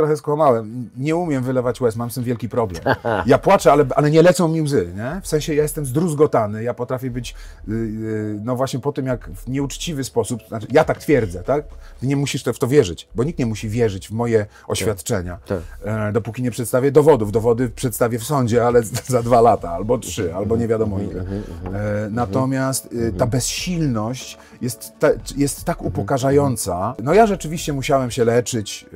trochę skłamałem. Nie umiem wylewać łez, mam z tym wielki problem. Ja płaczę, ale, ale nie lecą mi łzy, nie? W sensie ja jestem zdruzgotany, ja potrafię być, yy, no właśnie po tym, jak w nieuczciwy sposób, znaczy ja tak twierdzę, tak? Ty nie musisz w to wierzyć, bo nikt nie musi wierzyć w moje tak. oświadczenia, tak, tak. dopóki nie przedstawię dowodów. Dowody przedstawię w sądzie, ale za dwa lata, albo trzy, mhm, albo nie wiadomo mhm, ile. Mhm, e, natomiast y, ta bezsilność jest, ta, jest tak upokarzająca. No ja rzeczywiście musiałem się leczyć,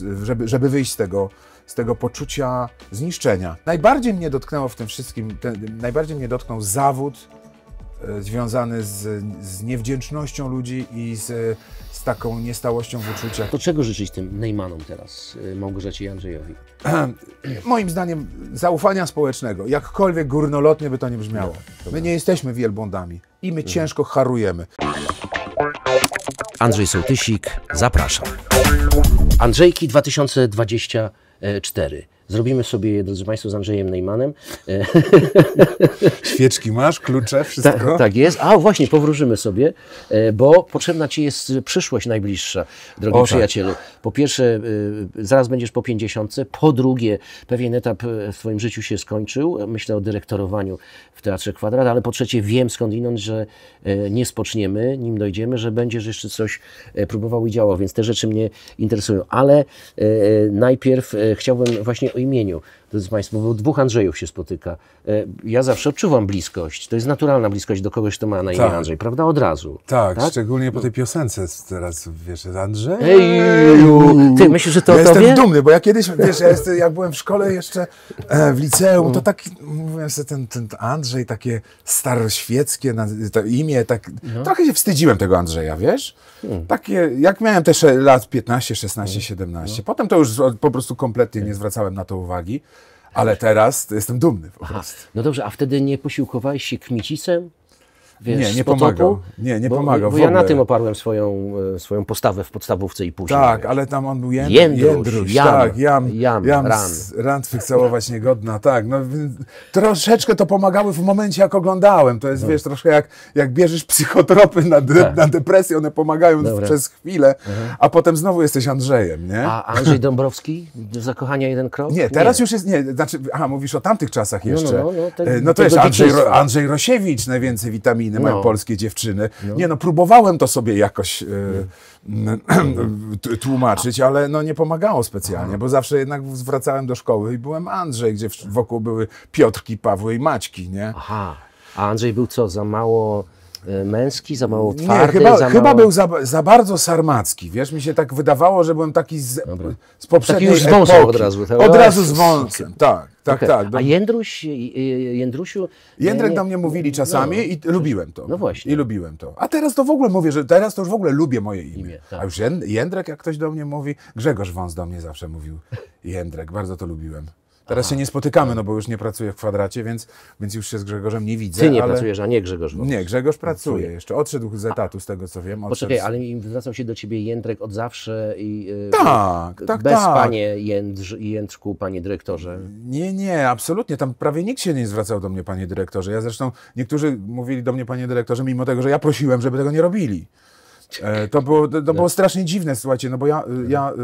y, żeby, żeby wyjść z tego, z tego poczucia zniszczenia. Najbardziej mnie dotknęło w tym wszystkim, ten, najbardziej mnie dotknął zawód e, związany z, z niewdzięcznością ludzi i z, z taką niestałością w uczuciach. To czego życzyć tym Neymanom teraz, e, Małgorzacie i Andrzejowi? Moim zdaniem zaufania społecznego, jakkolwiek górnolotnie by to nie brzmiało. No, my nie jesteśmy wielbłądami i my mhm. ciężko harujemy. Andrzej Sołtysik, zapraszam. Andrzejki 2024. Zrobimy sobie je, drodzy Państwo, z Andrzejem Neymanem. Świeczki masz, klucze, tak, wszystko? Tak, tak jest. A właśnie, powróżymy sobie, e, bo potrzebna Ci jest przyszłość najbliższa, drogi o, tak. przyjacielu. Tak. Po pierwsze, e, zaraz będziesz po pięćdziesiątce. Po drugie, pewien etap e, w Twoim życiu się skończył. Myślę o dyrektorowaniu w Teatrze Kwadrat, ale po trzecie, wiem skądinąd, że nie spoczniemy, nim dojdziemy, że będziesz jeszcze coś próbował i działał, więc te rzeczy mnie interesują. Ale najpierw chciałbym właśnie imieniu. Drodzy Państwo, bo dwóch Andrzejów się spotyka. E, ja zawsze odczuwam bliskość. To jest naturalna bliskość do kogoś, kto ma na imię tak. Andrzej, prawda? Od razu. Tak, tak? szczególnie po tej piosence teraz, wiesz, Andrzej. Ty myślisz, że to ja o tobie? jestem dumny, bo ja kiedyś, wiesz, ja jestem, jak byłem w szkole jeszcze, e, w liceum, to tak, mówiłem sobie, ten, ten Andrzej, takie staroświeckie to imię, tak, no. trochę się wstydziłem tego Andrzeja, wiesz? Hmm. Takie, jak miałem też lat 15, 16, 17. Potem to już po prostu kompletnie nie zwracałem na to uwagi. Ale teraz jestem dumny po prostu. Aha. No dobrze, a wtedy nie posiłkowałeś się kmicicem? wiesz, nie, nie pomagał. Nie, nie bo, Bo ja na tym oparłem swoją, e, swoją postawę w podstawówce i później. Tak, wiesz. ale tam on był jędruś. Jędruś, jędruś jam, tak, jam, jam, jam ran. rantwych całować niegodna, tak. No, troszeczkę to pomagały w momencie, jak oglądałem. To jest, no. wiesz, troszkę jak, jak bierzesz psychotropy na, de, tak. na depresję, one pomagają Dobra. przez chwilę, mhm. a potem znowu jesteś Andrzejem, nie? A Andrzej Dąbrowski, zakochania jeden krok? Nie, teraz nie. już jest, nie, znaczy, aha, mówisz o tamtych czasach no, no, jeszcze. No, no, no, ten, e, no to jest Andrzej, Andrzej Rosiewicz, najwięcej witamin inne no. mają polskie dziewczyny. No. Nie no, próbowałem to sobie jakoś y, tłumaczyć, ale no nie pomagało specjalnie, bo zawsze jednak zwracałem do szkoły i byłem Andrzej, gdzie wokół były Piotrki, Pawły i Maćki, nie? Aha. A Andrzej był co, za mało męski, za mało twardy. Nie, chyba, za chyba był za, za, bardzo sarmacki. Wiesz, mi się tak wydawało, że byłem taki z, z poprzedniej taki już z wąsem od razu. od razu z wąsem, tak. Tak, okay. tak. Do... A Jędruś, Jędrusiu... Jędrek nie, do mnie mówili no. czasami no, i lubiłem to. No właśnie. I lubiłem to. A teraz to w ogóle mówię, że teraz to już w ogóle lubię moje imię. imię tak. A już Jędrek, jak ktoś do mnie mówi... Grzegorz Wąs do mnie zawsze mówił Jędrek. Bardzo to lubiłem. Teraz Aha. się nie spotykamy, no bo już nie pracuję w kwadracie, więc, więc już się z Grzegorzem nie widzę. Ty nie ale... pracujesz, a nie Grzegorz. Nie, Grzegorz pracuje. Jeszcze odszedł z etatu, z tego co wiem. Odszedł... Poczekaj, ale zwracał się do ciebie Jędrek od zawsze i. Yy, tak, y, tak, Bez tak. panie Jędrz, Jędrzku, panie dyrektorze. Nie, nie, absolutnie. Tam prawie nikt się nie zwracał do mnie, panie dyrektorze. Ja zresztą niektórzy mówili do mnie, panie dyrektorze, mimo tego, że ja prosiłem, żeby tego nie robili to było, to, to było tak. strasznie dziwne, słuchajcie, no bo ja, y, ja y,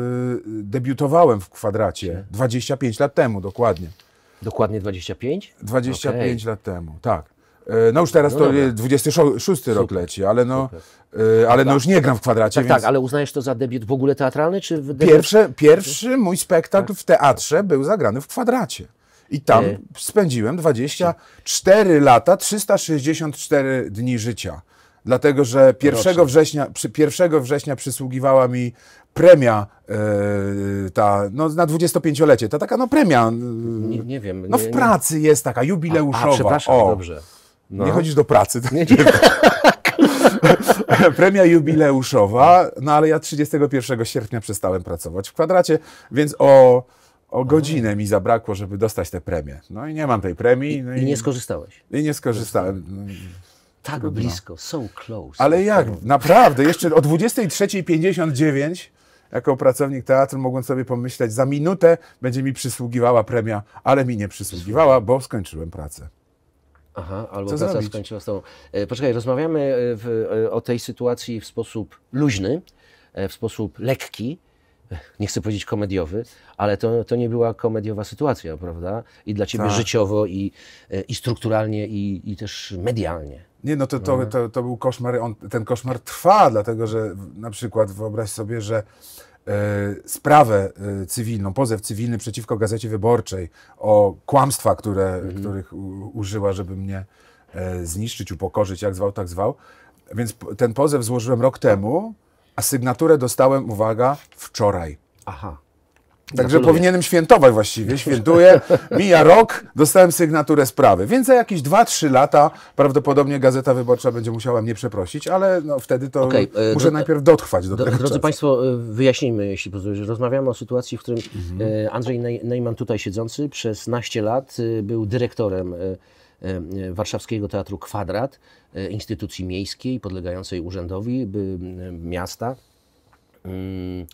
debiutowałem w kwadracie 25 lat temu dokładnie. Dokładnie 25? 25 okay. lat temu, tak. Y, no już teraz no to 26 Super. rok leci, ale no, ale no już nie tak, gram w kwadracie. Tak, tak więc... tak, ale uznajesz to za debiut w ogóle teatralny? czy debiut... Pierwsze, Pierwszy mój spektakl w teatrze był zagrany w kwadracie. I tam spędziłem 24 lata, 364 dni życia dlatego że 1 września, przy, 1 września przysługiwała mi premia yy, ta, no na 25-lecie, ta taka no premia. Yy, nie, nie, wiem. Nie, no w pracy jest taka, jubileuszowa. A, a przepraszam, o. dobrze. No. Nie chodzisz do pracy. Nie, nie. Premia jubileuszowa, no ale ja 31 sierpnia przestałem pracować w kwadracie, więc o, o godzinę mi zabrakło, żeby dostać tę premię. No i nie mam tej premii. No I, i, nie skorzystałeś. I nie skorzystałem. Tak Trudno. blisko, so close. Ale jak? Naprawdę, jeszcze o 23.59 jako pracownik teatru mogłem sobie pomyśleć, za minutę będzie mi przysługiwała premia, ale mi nie przysługiwała, bo skończyłem pracę. Aha, albo Co praca zrobić? skończyła z tobą. E, poczekaj, rozmawiamy e, w, e, o tej sytuacji w sposób luźny, w sposób lekki, nie chcę powiedzieć komediowy, ale to, to nie była komediowa sytuacja, prawda? I dla ciebie tak. życiowo, i, e, i strukturalnie, i, i też medialnie. Nie, no to, to, mhm. to, to był koszmar, on, ten koszmar trwa, dlatego że na przykład wyobraź sobie, że e, sprawę e, cywilną, pozew cywilny przeciwko Gazecie Wyborczej o kłamstwa, które, mhm. których użyła, żeby mnie zniszczyć, upokorzyć, jak zwał, tak zwał. Więc ten pozew złożyłem rok temu, a sygnaturę dostałem, uwaga, wczoraj. Aha. Także Gratuluję. powinienem świętować właściwie. Świętuję, mija rok, dostałem sygnaturę sprawy. Więc za jakieś 2-3 lata prawdopodobnie Gazeta Wyborcza będzie musiała mnie przeprosić, ale no, wtedy to okay. E, muszę do, najpierw dotrwać do, do tego Drodzy czasu. Państwo, e, wyjaśnijmy, jeśli pozwolisz. Rozmawiamy o sytuacji, w którym mhm. E, Andrzej Neyman, tutaj siedzący, przez naście lat był dyrektorem E, warszawskiego Teatru Kwadrat, e, instytucji miejskiej podlegającej urzędowi miasta mm,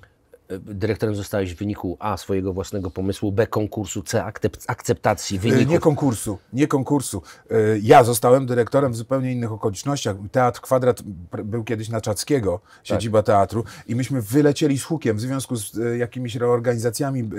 E, dyrektorem zostałeś w wyniku A swojego własnego pomysłu, B konkursu, C akceptacji e, wyników. Nie konkursu, nie konkursu. E, ja zostałem dyrektorem w zupełnie innych okolicznościach. Teatr Kwadrat był kiedyś na Czackiego, tak. siedziba tak. teatru i myśmy wylecieli z hukiem w związku z jakimiś reorganizacjami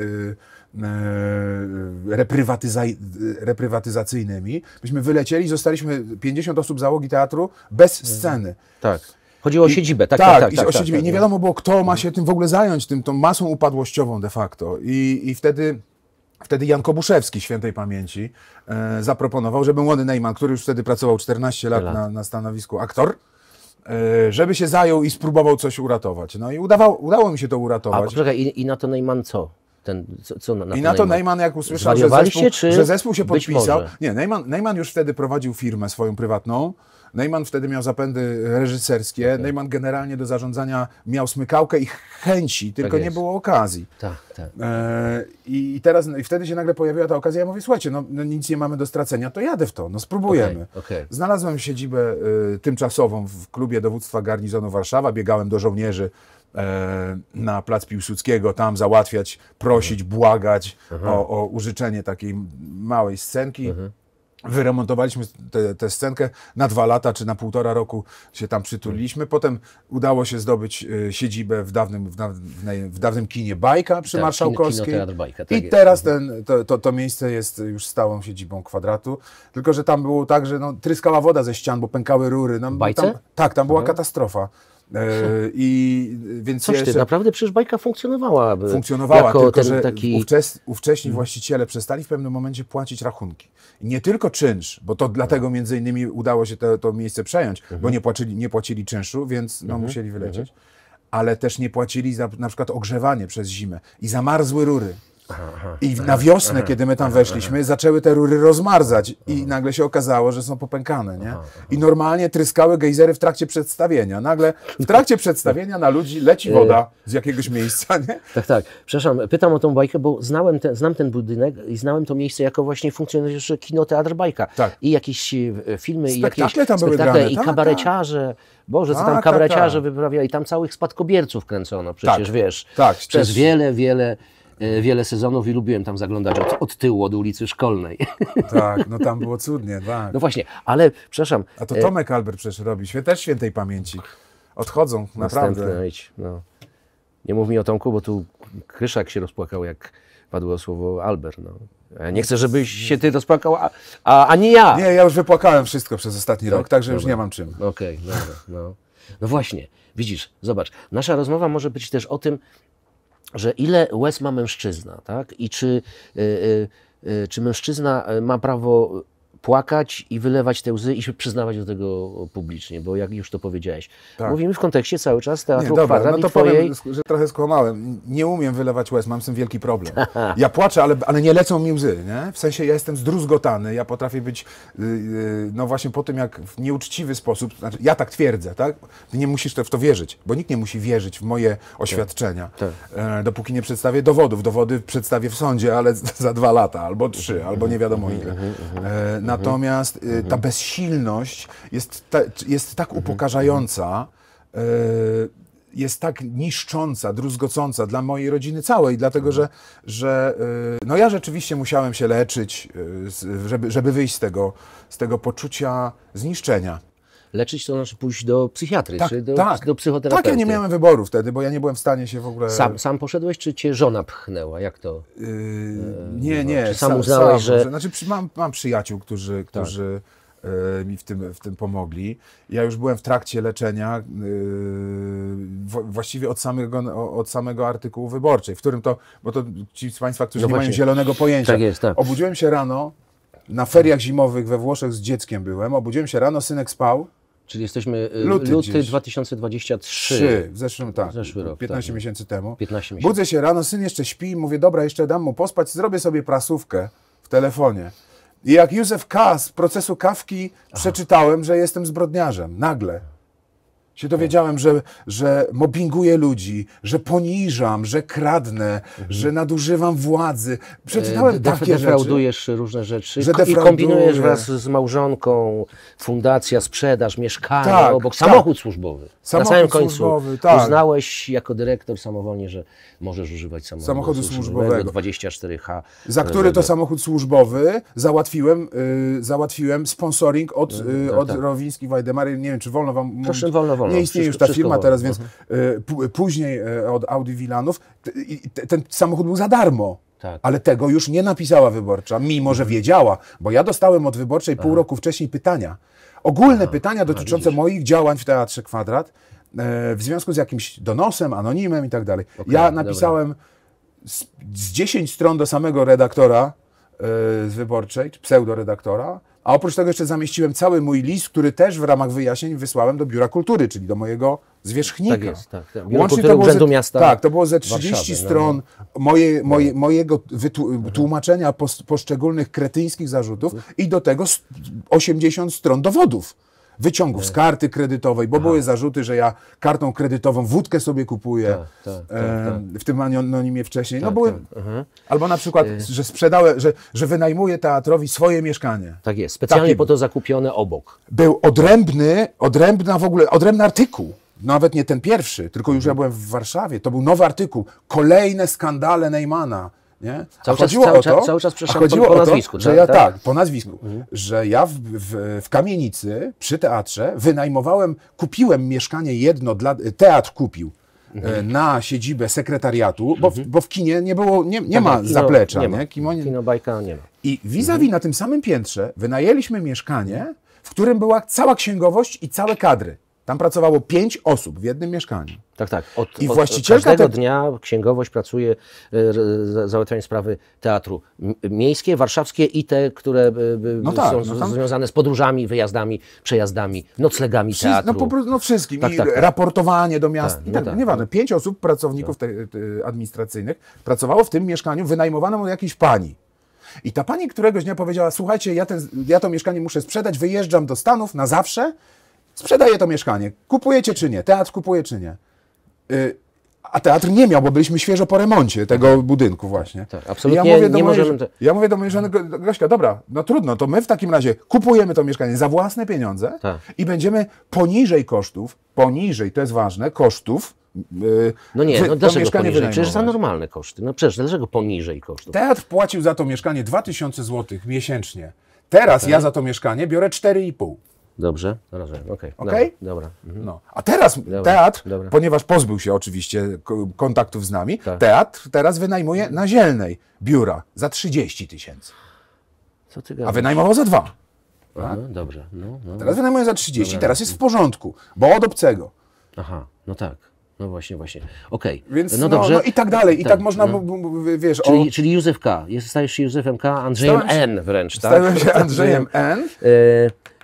reprywatyzacyjnymi. Myśmy wylecieli, zostaliśmy 50 osób załogi teatru bez mhm. sceny. Tak. Chodziło o siedzibę, tak, tak, tak. tak, tak, tak siedzibę. I tak, nie tak. wiadomo było, kto ma mhm. się tym w ogóle zająć, tym, tą masą upadłościową de facto. I, i wtedy... Wtedy Jan Kobuszewski, świętej pamięci, e, zaproponował, żeby młody Neyman, który już wtedy pracował 14 lat na, na stanowisku aktor, e, żeby się zajął i spróbował coś uratować. No i udawał, udało mi się to uratować. A poczekaj, i, i na to Neyman co? Ten, co, co na, na I na to Neyman, jak usłyszał, że zespół, się, że zespół się podpisał. Nie, Neyman już wtedy prowadził firmę swoją prywatną. Neyman wtedy miał zapędy reżyserskie, okay. Tak, tak. Neyman generalnie do zarządzania miał smykałkę i chęci, tylko tak nie było okazji. Tak, tak. E, I teraz, no, i wtedy się nagle pojawiła ta okazja, ja mówię, słuchajcie, no, no nic nie mamy do stracenia, to jadę w to, no spróbujemy. Okay, okay. Znalazłem siedzibę y, tymczasową w klubie dowództwa garnizonu Warszawa, biegałem do żołnierzy, e, na plac Piłsudskiego, tam załatwiać, prosić, mhm. błagać mhm. o, o użyczenie takiej małej scenki. Mhm. Wyremontowaliśmy tę scenkę na dwa lata czy na półtora roku się tam przytuliliśmy. Potem udało się zdobyć y, siedzibę w dawnym, w, w dawnym kinie Bajka przy tak, Marszałkowskiej. Kino, Bajka, tak I jest. teraz mhm. ten, to, to, to, miejsce jest już stałą siedzibą kwadratu. Tylko, że tam było tak, że no, tryskała woda ze ścian, bo pękały rury. No, Bajce? Tam, tak, tam była mhm. katastrofa. E, I więc Coś jeszcze... ty, naprawdę przecież bajka funkcjonowała. E, funkcjonowała, jako tylko że taki... ówczes... ówcześni mm. właściciele przestali w pewnym momencie płacić rachunki. Nie tylko czynsz, bo to dlatego między innymi udało się to, to miejsce przejąć, bo mhm. nie płacili, nie płacili czynszu, więc no, mhm. musieli wylecieć. Mhm. Ale też nie płacili za na przykład ogrzewanie przez zimę i zamarzły rury. I na wiosnę, kiedy my tam weszliśmy, zaczęły te rury rozmarzać i mhm. nagle się okazało, że są popękane, nie? I normalnie tryskały gejzery w trakcie przedstawienia. Nagle w trakcie przedstawienia na ludzi leci e, woda z jakiegoś miejsca, nie? Tak, tak. Przepraszam, pytam o tą bajkę, bo znałem te, znam ten budynek i znałem to miejsce jako właśnie funkcjonariusze kinoteatr bajka. Tak. I jakieś e, filmy, spektakle i jakieś tam spektakle, grane. i tak, kabareciarze. Tak. Boże, co tam tak, kabareciarze wyprawiali. Tam całych spadkobierców kręcono przecież, wiesz. Tak, przez wiele, wiele E, wiele sezonów i lubiłem tam zaglądać od, od tyłu, od ulicy Szkolnej. Tak, no tam było cudnie, tak. No właśnie, ale przepraszam. A to e, Tomek Albert przecież robi, też świętej pamięci. Odchodzą, naprawdę. Następne, idź, no. Nie mów mi o Tomku, bo tu Kryszak się rozpłakał, jak padło słowo Albert. No. nie chcę, żebyś się ty rozpłakał, a, a, ani ja. Nie, ja już wypłakałem wszystko przez ostatni tak? rok, także dobra. już nie mam czym. Okej, okay, dobra, no. No właśnie, widzisz, zobacz, nasza rozmowa może być też o tym, że ile łez ma mężczyzna, tak? I czy, y, y, y, czy mężczyzna ma prawo płakać i wylewać te łzy i się przyznawać do tego publicznie, bo jak już to powiedziałeś. Tak. Mówimy w kontekście cały czas teatru Nie, dobra, no to twojej... powiem, że trochę skłamałem. Nie umiem wylewać łez, mam z tym wielki problem. Tak. Ja płaczę, ale, ale nie lecą mi łzy, nie? W sensie ja jestem zdruzgotany, ja potrafię być, yy, no właśnie po tym jak w nieuczciwy sposób, znaczy ja tak twierdzę, tak? Ty nie musisz w to wierzyć, bo nikt nie musi wierzyć w moje tak. oświadczenia, tak. Tak. dopóki nie przedstawię dowodów. Dowody przedstawię w sądzie, ale za dwa lata, albo trzy, albo nie wiadomo mhm, ile. Mhm, mhm, e, Natomiast y, mhm. ta bezsilność jest, ta, jest tak mhm, upokarzająca, y, jest tak niszcząca, druzgocąca dla mojej rodziny całej, dlatego mhm. że, że y, no ja rzeczywiście musiałem się leczyć, żeby, żeby wyjść z tego, z tego poczucia zniszczenia leczyć, to znaczy pójść do psychiatry tak, czy do, tak. do psychoterapeuty. Tak, ja nie miałem wyboru wtedy, bo ja nie byłem w stanie się w ogóle... Sam, sam poszedłeś, czy cię żona pchnęła? Jak to? Yy, e, nie, nie. Czy sam, sam uznałeś, sam, że... Znaczy mam, mam przyjaciół, którzy... Tak. którzy e, mi w tym, w tym pomogli. Ja już byłem w trakcie leczenia yy, właściwie od samego, od samego artykułu wyborczej, w którym to, bo to ci z Państwa, którzy no nie mają zielonego pojęcia. Tak jest, tak. Obudziłem się rano, na feriach zimowych we Włoszech z dzieckiem byłem, obudziłem się rano, synek spał, Czyli jesteśmy y, luty, luty 2023. 3, w zeszłym tak. zeszły rok, 15 tak. No. miesięcy temu. 15 miesięcy. Budzę się rano, syn jeszcze śpi, mówię, dobra, jeszcze dam mu pospać, zrobię sobie prasówkę w telefonie. I jak Józef K. z procesu kawki Aha. przeczytałem, że jestem zbrodniarzem. Nagle się dowiedziałem, że, że mobbinguję ludzi, że poniżam, że kradnę, mhm. że nadużywam władzy. Przeczytałem e, Def takie defraudujesz rzeczy. różne rzeczy że i kombinujesz wraz z małżonką, fundacja, sprzedaż, mieszkanie tak, obok, tak. samochód służbowy. Samochód Na samym końcu tak. uznałeś jako dyrektor samowolnie, że możesz używać samochodu, samochodu służbowego, służbowego 24H. Za e, który to samochód służbowy załatwiłem, yy, załatwiłem sponsoring od, yy, od tak. Rowińskich Wajdemary. Nie wiem, czy wolno wam Proszę, mówić. wolno wolno. Nie istnieje wszystko, już ta firma teraz, więc mhm. później e, od Audi Wilanów ten samochód był za darmo. Tak. Ale tego już nie napisała wyborcza, mimo że mhm. wiedziała, bo ja dostałem od wyborczej Aha. pół roku wcześniej pytania. Ogólne Aha. pytania no, dotyczące Aha, moich działań w Teatrze Kwadrat e, w związku z jakimś donosem, anonimem i tak dalej. Okay, ja napisałem z, z 10 stron do samego redaktora e, z wyborczej, czy pseudoredaktora, redaktora a oprócz tego jeszcze zamieściłem cały mój list, który też w ramach wyjaśnień wysłałem do Biura Kultury, czyli do mojego zwierzchnika. Tak jest, tak. tak. Łącznie to było ze, Miasta Tak, to było ze 30 Warszawy, no, no. stron no. moje, tak. moje, mojego tłumaczenia poszczególnych kretyńskich zarzutów i do tego 80 stron dowodów wyciągów z tak. karty kredytowej, bo Aha. były zarzuty, że ja kartą kredytową wódkę sobie kupuję tak, tak, e, w tym anonimie wcześniej. no były, mhm. Albo na przykład, y- że sprzedałem, że, że wynajmuję teatrowi swoje mieszkanie. Tak jest, specjalnie Taki po to zakupione obok. Był odrębny, odrębna w ogóle, odrębny artykuł nawet nie ten pierwszy, tylko już mhm. ja byłem w Warszawie. To był nowy artykuł. Kolejne skandale Neymana. Nie? Cały, czas, cały, to, cały czas przeszedł chodziło po, po nazwisku. To, że tak, ja, tak? tak? po nazwisku. Mhm. Że ja w, w, w, kamienicy przy teatrze wynajmowałem, kupiłem mieszkanie jedno dla. Teatr kupił. E, mhm. Na siedzibę sekretariatu, bo w, mhm. bo w kinie nie było, nie, nie tak, ma tak, kino, zaplecza. Nie ma. Nie? Kino, kino bajka nie ma. I vis a -vis na tym samym piętrze wynajęliśmy mieszkanie, w którym była cała księgowość i całe kadry. Tam pracowało pięć osób w jednym mieszkaniu. Tak, tak. Od, I od, właścicielka każdego te... dnia księgowość pracuje, e, załatwiając sprawy teatru miejskie, warszawskie i te, które e, no tak, są no tam... związane z podróżami, wyjazdami, przejazdami, noclegami Wszy... No teatru. No, po, no wszystkim. Tak, tak, tak, raportowanie do miast. Tak, i no tak, tak no Nieważne. Pięć osób, pracowników tak. te, te administracyjnych, pracowało w tym mieszkaniu wynajmowanym od jakiejś pani. I ta pani któregoś dnia powiedziała, słuchajcie, ja, ten, ja to mieszkanie muszę sprzedać, wyjeżdżam do Stanów na zawsze, Sprzedaje to mieszkanie. Kupujecie czy nie? Teatr kupuje czy nie? Y, a teatr nie miał, bo byliśmy świeżo po remoncie tego mhm. budynku właśnie. Tak, absolutnie ja mówię do nie mojej, możemy... Ja mówię do żony, dobra, no trudno, to my w takim razie kupujemy to mieszkanie za własne pieniądze tak. i będziemy poniżej kosztów, poniżej, to jest ważne, kosztów, y, no nie, no dlaczego poniżej? Przecież za normalne koszty. No przecież dlaczego poniżej kosztów? Teatr płacił za to mieszkanie 2000 zł miesięcznie. Teraz okay. Tak. ja za to mieszkanie biorę 4,5. Dobrze, rozumiem, okej. Okay. Dobra. Mhm. No. A teraz Dobra. teatr, Dobra. ponieważ pozbył się oczywiście kontaktów z nami, Tak. teatr teraz wynajmuje na Zielnej biura za 30 tysięcy, Co ty a wynajmował za dwa. Aha, tak? Dobrze, no, no, no. Teraz wynajmuje za 30, teraz jest w porządku, bo od obcego. Aha, no tak. No właśnie, właśnie. Okej. Więc no, no dobrze. no i tak dalej, i tak, tak można, no. b- b- wiesz, Czyli, czyli Józef K. Jest, stajesz się Józefem K., Andrzejem się- N wręcz, tak? stałem się Andrzejem N, e,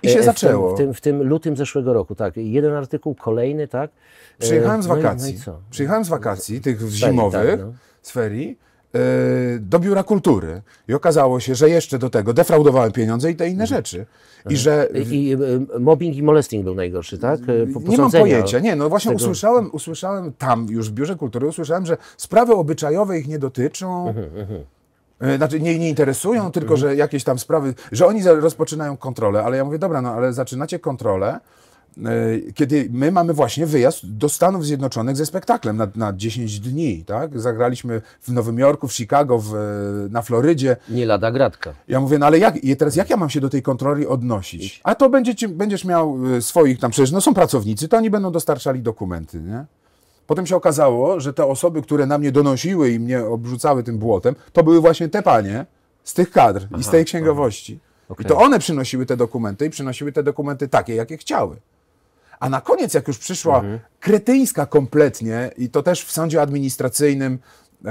i się e, w zaczęło. Tym, w, tym, w tym lutym zeszłego roku, tak. Jeden artykuł, kolejny, tak. E, Przyjechałem z wakacji. No i, no i Przyjechałem z no wakacji, no tych z tak, zimowych, tak, no. z ferii, e, do biura kultury i okazało się, że jeszcze do tego defraudowałem pieniądze i te inne mhm. rzeczy. I mhm. że... I, y, mobbing i molesting był najgorszy, tak? nie mam pojęcia, nie, no właśnie tego... usłyszałem, usłyszałem tam już w biurze kultury, usłyszałem, że sprawy obyczajowe ich nie dotyczą. Mhm, E, znaczy nie, nie interesują, tylko że jakieś tam sprawy, że oni rozpoczynają kontrolę, ale ja mówię, dobra, no ale zaczynacie kontrolę, e, kiedy my mamy właśnie wyjazd do Stanów Zjednoczonych ze spektaklem na, na 10 dni, tak? Zagraliśmy w Nowym Jorku, w Chicago, w, e, na Florydzie. Nie lada gratka. Ja mówię, no ale jak, teraz jak ja mam się do tej kontroli odnosić? A to będziecie, będziesz miał swoich tam, przecież no są pracownicy, to oni będą dostarczali dokumenty, nie? Potem się okazało, że te osoby, które na mnie donosiły i mnie obrzucały tym błotem, to były właśnie te panie z tych kadr Aha, i z tej księgowości. Okay. I to one przynosiły te dokumenty i przynosiły te dokumenty takie, jakie chciały. A na koniec, jak już przyszła mhm. kretyńska kompletnie, i to też w sądzie administracyjnym yy,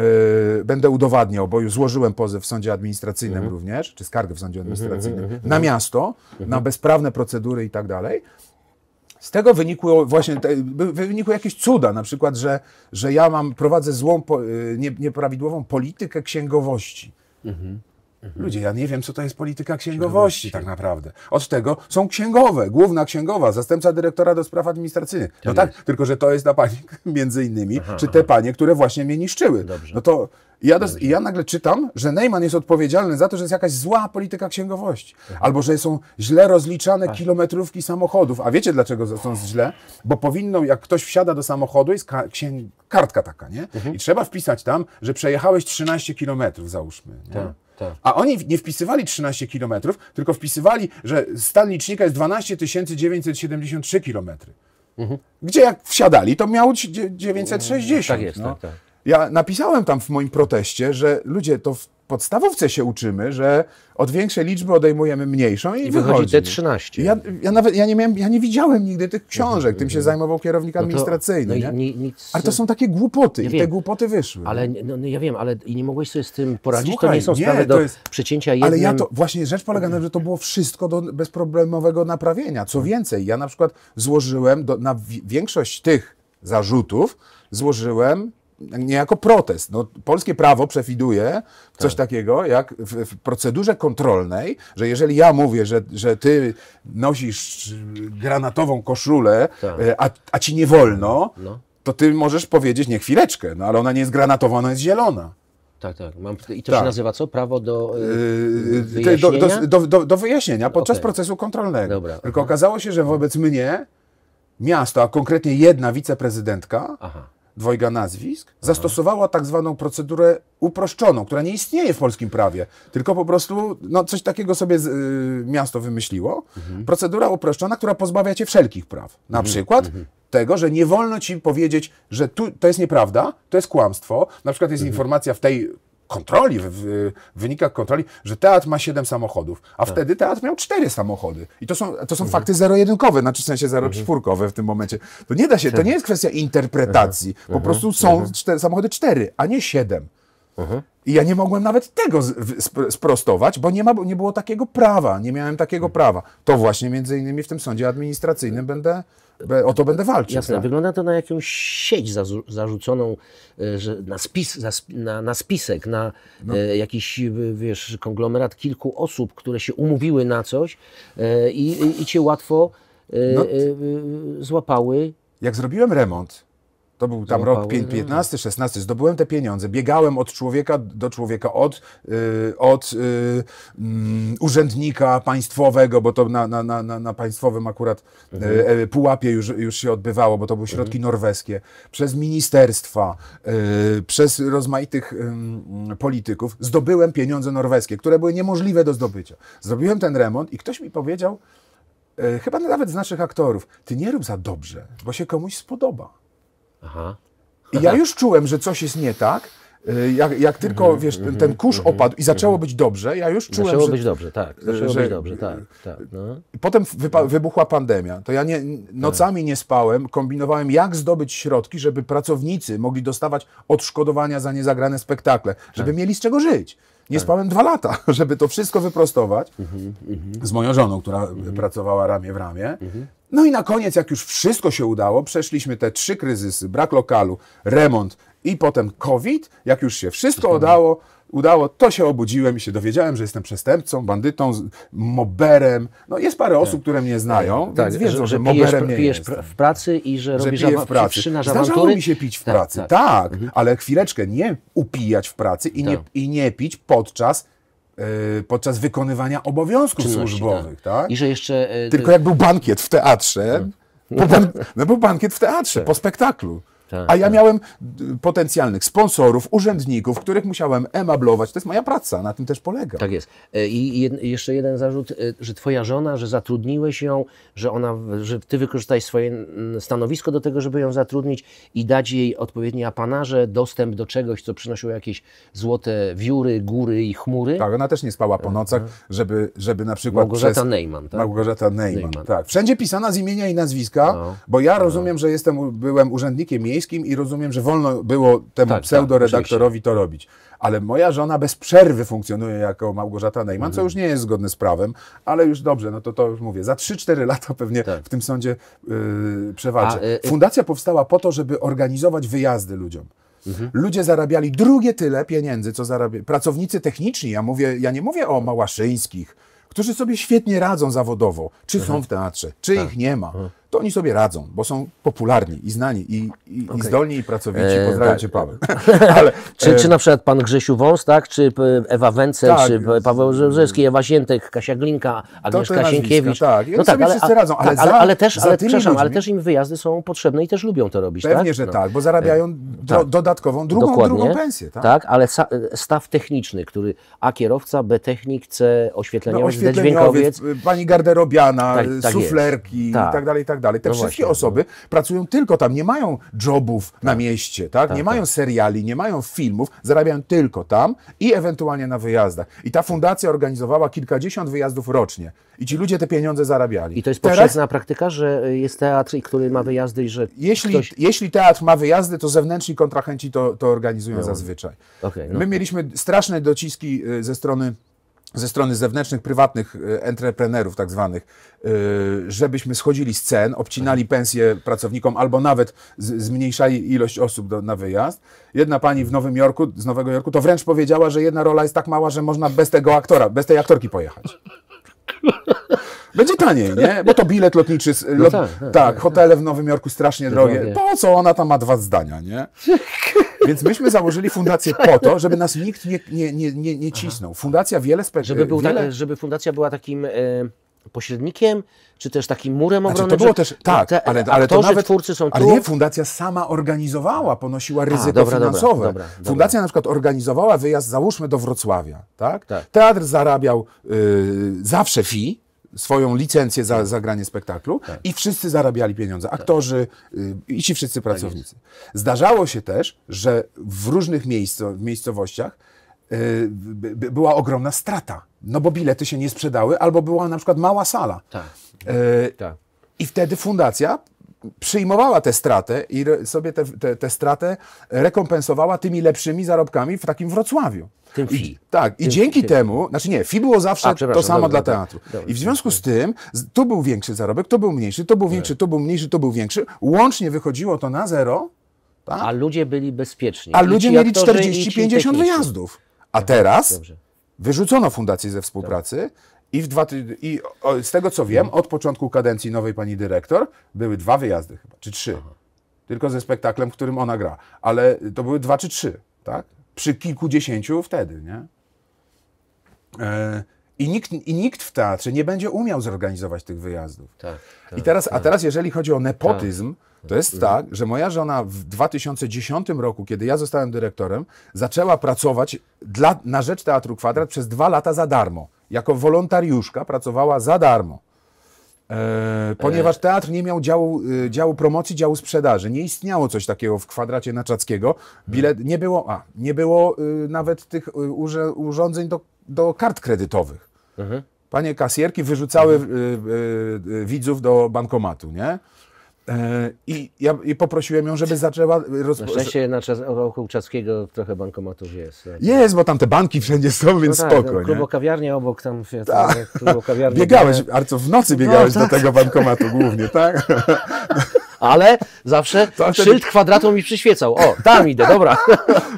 będę udowadniał, bo już złożyłem pozew w sądzie administracyjnym mhm. również, czy skargę w sądzie mhm, administracyjnym, mhm. mhm na mhm. miasto, na bezprawne procedury i tak dalej, z tego wynikły właśnie te, wynikły jakieś cuda, na przykład, że, że ja mam, prowadzę złą, y, nie, nieprawidłową politykę księgowości. Mhm. mhm. Ludzie, ja nie wiem, co to jest polityka księgowości, księgowości, tak naprawdę. Od tego są księgowe, główna księgowa, zastępca dyrektora do spraw administracyjnych. No tak, tak tylko że to jest ta pani między innymi, aha, czy te aha. panie, które właśnie mnie niszczyły. Dobrze. No to i ja, ja nagle czytam, że Neyman jest odpowiedzialny za to, że jest jakaś zła polityka księgowości. Albo że są źle rozliczane tak. kilometrówki samochodów. A wiecie dlaczego są źle? Bo powinno, jak ktoś wsiada do samochodu, jest ka księg, kartka taka, nie? Mhm. I trzeba wpisać tam, że przejechałeś 13 kilometrów, załóżmy. Tak, tak. A oni nie wpisywali 13 kilometrów, tylko wpisywali, że stan licznika jest 12 973 kilometry. Mhm. Gdzie jak wsiadali, to miało 960. Tak jest, no. tak. tak. Ja napisałem tam w moim proteście, że ludzie to w podstawowce się uczymy, że od większej liczby odejmujemy mniejszą i, I wychodzi D13. Ja, ja, nawet ja nie, miałem, ja nie widziałem nigdy tych mhm. książek, tym się mhm. zajmował kierownik no administracyjny. No to, no nie? Nic, ale to są takie głupoty ja i wiem, te głupoty wyszły. Ale no, no, ja wiem, ale i nie mogłeś sobie z tym poradzić, Słuchaj, to nie są nie, sprawy do jest, przecięcia jednym... Ale ja to, właśnie rzecz polega na tym, że to było wszystko do bezproblemowego naprawienia. Co mhm. więcej, ja na przykład złożyłem do, na większość tych zarzutów, złożyłem niejako protest. No, polskie prawo przewiduje coś tak. takiego, jak w, w, procedurze kontrolnej, że jeżeli ja mówię, że, że ty nosisz granatową koszulę, tak. E, a, a ci nie wolno, no. to ty możesz powiedzieć, nie chwileczkę, no ale ona nie jest granatowa, ona jest zielona. Tak, tak. Mam, I to tak. się nazywa co? Prawo do yy, wyjaśnienia? Do, do, do, do wyjaśnienia podczas okay. procesu kontrolnego. Dobra, Tylko aha. okazało się, że wobec mnie miasto, a konkretnie jedna wiceprezydentka, aha dwojga nazwisk, zastosowała tak zwaną procedurę uproszczoną, która nie istnieje w polskim prawie, tylko po prostu no, coś takiego sobie z, y, miasto wymyśliło. Mhm. Procedura uproszczona, która pozbawia cię wszelkich praw. Na mhm. przykład mhm. tego, że nie wolno ci powiedzieć, że tu, to jest nieprawda, to jest kłamstwo, na przykład jest mhm. informacja w tej kontroli, w, w, wynikach kontroli, że teatr ma 7 samochodów, a tak. wtedy teatr miał 4 samochody. I to są, to są mhm. fakty zero-jedynkowe, znaczy w sensie zero-czwórkowe w tym momencie. To nie da się, to nie jest kwestia interpretacji. Mhm. Po prostu mhm. są mhm. cztery, samochody 4, a nie 7. Mhm. I ja nie mogłem nawet tego sprostować, bo nie, ma, nie było takiego prawa, nie miałem takiego mhm. prawa. To właśnie między innymi w tym sądzie administracyjnym tak. będę o to będę walczył. Jasne, tak. wygląda to na jakąś sieć zarzuconą e, na, spis, na, na spisek, na no. E, jakiś e, wiesz, konglomerat kilku osób, które się umówiły na coś i, i, i cię łatwo no. złapały. Jak zrobiłem remont, to był tam rok 15, 16. Zdobyłem te pieniądze. Biegałem od człowieka do człowieka, od, y, od um, urzędnika państwowego, bo to na, na, na, na państwowym akurat mhm. Y, e, pułapie już, już się odbywało, bo to były środki mhm. norweskie, przez ministerstwa, przez rozmaitych polityków. Zdobyłem pieniądze norweskie, które były niemożliwe do zdobycia. Zrobiłem ten remont i ktoś mi powiedział, chyba nawet z naszych aktorów, ty nie rób za dobrze, bo się komuś spodoba. Aha. I ja już czułem, że coś jest nie tak. Y, jak, jak tylko mm -hmm, wiesz, mhm, ten kurz mm -hmm, opadł i zaczęło mhm. być dobrze, ja już czułem. Zaczęło że, być dobrze, tak. Y, zaczęło że, być dobrze, tak. tak no. Potem wybuchła pandemia. To ja nie, nocami nie spałem, kombinowałem, jak zdobyć środki, żeby pracownicy mogli dostawać odszkodowania za niezagrane spektakle, żeby tak. mieli z czego żyć. Nie tak. spałem dwa lata, żeby to wszystko wyprostować mhm, mhm. z moją żoną, która mhm. pracowała ramię w ramię. No i na koniec, jak już wszystko się udało, przeszliśmy te trzy kryzysy, brak lokalu, remont i potem COVID, jak już się wszystko udało, udało, to się obudziłem i się dowiedziałem, że jestem przestępcą, bandytą, moberem. No jest parę tak. osób, które mnie znają, tak, więc tak, wiedzą, że, że, że pijesz, moberem nie pijesz jestem. w pracy i że, że robisz piję w pracy. Zdarzało mi się pić w tak, pracy, tak. tak, mhm. ale chwileczkę, nie upijać w pracy i, nie, tak. i nie pić podczas e, podczas wykonywania obowiązków Czynności, służbowych, tak. tak? I że jeszcze... E, Tylko jak był bankiet w teatrze, mhm. no, bo, no był bankiet w teatrze, po spektaklu. Tak, A ja tak. miałem potencjalnych sponsorów, urzędników, których musiałem emablować. To jest moja praca, na tym też polega. Tak jest. E, I jed, jeszcze jeden zarzut, e, że twoja żona, że zatrudniłeś ją, że ona, że ty wykorzystałeś swoje stanowisko do tego, żeby ją zatrudnić i dać jej odpowiednie apanarze, dostęp do czegoś, co przynosiło jakieś złote wióry, góry i chmury. Tak, ona też nie spała po nocach, żeby, żeby na przykład Małgorzata przez... Neyman, tak? Małgorzata Neyman, Neyman. tak. Wszędzie pisana z imienia i nazwiska, no. bo ja no. rozumiem, że jestem, byłem urzędnikiem jej, i rozumiem, że wolno było temu tak, tak pseudoredaktorowi tak, to robić. Ale moja żona bez przerwy funkcjonuje jako Małgorzata Neyman, mhm. co już nie jest zgodne z prawem, ale już dobrze, no to to już mówię. Za 3-4 lata pewnie tak. w tym sądzie yy, przewalczę. Yy, Fundacja powstała po to, żeby organizować wyjazdy ludziom. Mhm. Ludzie zarabiali drugie tyle pieniędzy, co zarabiali pracownicy techniczni. Ja, mówię, ja nie mówię o Małaszyńskich, którzy sobie świetnie radzą zawodowo. Czy mhm. są w teatrze, czy tak. ich nie ma. Mhm to oni sobie radzą, bo są popularni i znani, i, i, okay. i zdolni, i pracowici. E, Pozdrawiam tak. Cię, Paweł. Ale, czy, e, czy na przykład pan Grzesiu Wąs, tak? czy e, Ewa Wencel, tak. czy Paweł Rzewrzewski, Ewa Ziętek, Kasia Glinka, Agnieszka Sienkiewicz. Tak, I no tak, ale, wszyscy radzą. Ale, tak, za, ale, też, ale, ludźmi... ale też im wyjazdy są potrzebne i też lubią to robić, Pewnie, tak? że no. tak, bo zarabiają do, tak. dodatkową, drugą, Dokładnie. drugą pensję. Tak, tak ale staw techniczny, który A kierowca, B technik, C oświetleniowiec, no, D dźwiękowiec. Pani garderobiana, suflerki i tak dalej, tak tak dalej. Te no wszystkie właśnie, osoby no. pracują tylko tam, nie mają jobów tak. na mieście, tak? tak nie mają tak. seriali, nie mają filmów, zarabiają tylko tam i ewentualnie na wyjazdach. I ta fundacja organizowała kilkadziesiąt wyjazdów rocznie i ci ludzie te pieniądze zarabiali. I to jest Teraz, powszechna praktyka, że jest teatr, który ma wyjazdy i że jeśli, ktoś... jeśli teatr ma wyjazdy, to zewnętrzni kontrahenci to, to organizują no. zazwyczaj. Okay, My no. mieliśmy straszne dociski y, ze strony ze strony zewnętrznych, prywatnych y, entreprenerów, tak zwanych, y, żebyśmy schodzili z cen, obcinali pensje pracownikom albo nawet zmniejszali ilość osób do, na wyjazd. Jedna pani w Nowym Jorku, z Nowego Jorku, to wręcz powiedziała, że jedna rola jest tak mała, że można bez tego aktora, bez tej aktorki pojechać. Będzie taniej, nie? Bo to bilet lotniczy, no lot... no tak, tak, tak, hotele w Nowym Jorku strasznie drogie. drogie. Po co ona tam ma dwa zdania, nie? Więc myśmy założyli fundację po to, żeby nas nikt nie, nie, nie, nie, nie cisnął. Fundacja wiele spe... żeby, e, wiele... żeby fundacja była takim. Y pośrednikiem, czy też takim murem znaczy, to było też, tak, te, ale, ale aktorzy, to nawet, twórcy są tu. Ale nie, fundacja sama organizowała, ponosiła ryzyko A, dobra, finansowe. Dobra, dobra, fundacja na przykład organizowała wyjazd, załóżmy, do Wrocławia, tak? tak. Teatr zarabiał y, zawsze fi, swoją licencję za, tak. za granie spektaklu tak. i wszyscy zarabiali pieniądze. Tak. Aktorzy y, i ci wszyscy tak pracownicy. Zdarzało się też, że w różnych w miejscowościach y, by, była ogromna strata, no bo bilety się nie sprzedały, albo była na przykład mała sala. Tak. Y, tak. I wtedy fundacja przyjmowała tę stratę i sobie tę te, te, te, stratę rekompensowała tymi lepszymi zarobkami w takim Wrocławiu. Tym I, tak, tym i dzięki temu, znaczy nie, FI było zawsze A, to samo dobra, dla teatru. Dobra, I w związku z tym, tu był większy zarobek, to był mniejszy, to był tak. większy, to był mniejszy, to był większy. Łącznie wychodziło to na zero. Tak? A ludzie byli bezpieczni. A ludzie mieli 40-50 wyjazdów. A teraz Dobrze. wyrzucono fundację ze współpracy i, w dwa, i z tego co wiem, od początku kadencji nowej pani dyrektor były dwa wyjazdy chyba, czy trzy. Aha. Tylko ze spektaklem, w którym ona gra. Ale to były dwa czy trzy, tak? Przy kilkudziesięciu wtedy, nie? E, i, nikt, I nikt w teatrze nie będzie umiał zorganizować tych wyjazdów. Tak, tak, I teraz, tak. A teraz, jeżeli chodzi o nepotyzm, tak. to jest mhm. tak, że moja żona w 2010 roku, kiedy ja zostałem dyrektorem, zaczęła pracować dla, na rzecz Teatru Kwadrat przez dwa lata za darmo jako wolontariuszka pracowała za darmo. E, ponieważ e. teatr nie miał działu, e, działu promocji, działu sprzedaży. Nie istniało coś takiego w kwadracie Naczackiego. Bilet, e. nie było, a, nie było y, nawet tych y, urządzeń do, do kart kredytowych. Mhm. Panie kasjerki wyrzucały y, widzów do bankomatu, nie? E, I, ja, I poprosiłem ją, żeby zaczęła... Roz... Na szczęście na czas, wokół czeskiego trochę bankomatów jest. No. Jest, bo tam te banki wszędzie są, więc no tak, spoko. Klubo kawiarnia obok tam się... Ta. Biegałeś, Arco, w nocy no biegałeś no, tak. do tego bankomatu głównie, tak? ale zawsze szyld kwadratu mi przyświecał. O, tam idę, dobra.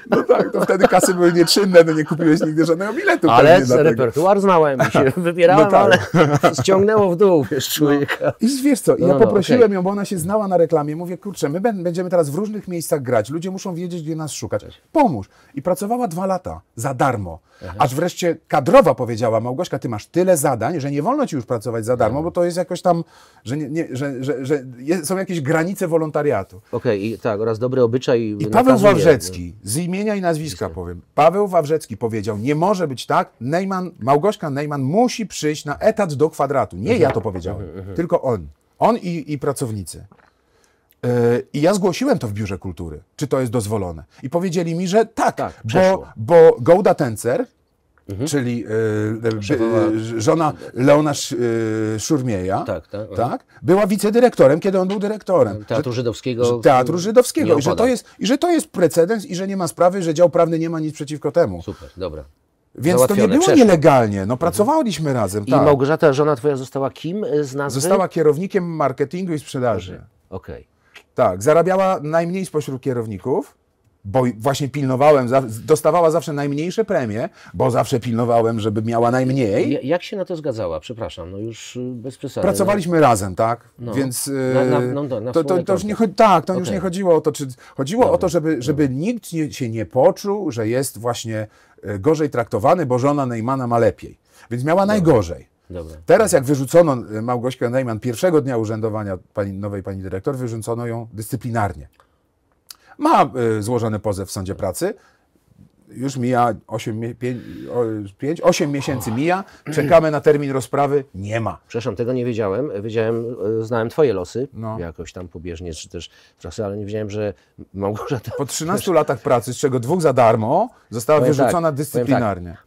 No tak, to wtedy kasy były nieczynne, no nie kupiłeś nigdy żadnego biletu. Ale repertuar znałem i się wybierałem, no tak. ale ściągnęło w dół, wiesz, no. człowieka. No. I wiesz co, ja no, no poprosiłem okay. ją, bo ona się znała na reklamie, mówię, kurczę, my będziemy teraz w różnych miejscach grać, ludzie muszą wiedzieć, gdzie nas szukać. Pomóż. I pracowała dwa lata, za darmo. Aha. Aż wreszcie kadrowa powiedziała, małgoszka, ty masz tyle zadań, że nie wolno ci już pracować za darmo, bo to jest jakoś tam, że, nie, nie, że, że, że, są jakieś granice wolontariatu. Okej, okay, tak, oraz dobry obyczaj. I Paweł Wawrzecki, z imienia i nazwiska powiem, Paweł Wawrzecki powiedział, nie może być tak, Neyman, Małgośka Neyman musi przyjść na etat do kwadratu. Nie ja to powiedziałem, tylko on. On i, i pracownicy. E, I ja zgłosiłem to w biurze kultury, czy to jest dozwolone. I powiedzieli mi, że tak, tak bo, bo Gołda Tencer, Mhm. czyli e, e, e, żona Leona Szurmieja, tak, tak, tak, była wicedyrektorem, kiedy on był dyrektorem. Teatru że, Żydowskiego. Że, teatru Żydowskiego. I że, to jest, I że to jest precedens i że nie ma sprawy, że dział prawny nie ma nic przeciwko temu. Super, dobra. Więc Załatwione, to nie było przeszło. nielegalnie, no mhm. pracowaliśmy mhm. razem. I tak. Małgorzata, żona twoja została kim z nazwy? Została kierownikiem marketingu i sprzedaży. Okej. Okay. Tak, zarabiała najmniej spośród kierowników bo właśnie pilnowałem, dostawała zawsze najmniejsze premie, bo zawsze pilnowałem, żeby miała najmniej. Jak się na to zgadzała? Przepraszam, no już y, bez przesady. Pracowaliśmy no. razem, tak? No. Więc tak, to, już tak, to okay. już nie chodziło o to, czy chodziło o to, żeby, żeby nikt nie, się nie poczuł, że jest właśnie y, gorzej traktowany, bo żona Neymana ma lepiej. Więc miała najgorzej. Dobra. Teraz jak wyrzucono y, Małgośkę Najman pierwszego dnia urzędowania pani, nowej pani dyrektor, wyrzucono ją dyscyplinarnie ma y, złożony pozew w sądzie pracy, już mija 8, 5, 8 miesięcy mija, czekamy na termin rozprawy, nie ma. Przepraszam, tego nie wiedziałem. Wiedziałem, y, znałem twoje losy no. jakoś tam pobieżnie, czy też w ale nie wiedziałem, że Małgorzata... Po 13 latach pracy, z czego dwóch za darmo, została powiem tak, wyrzucona tak, dyscyplinarnie.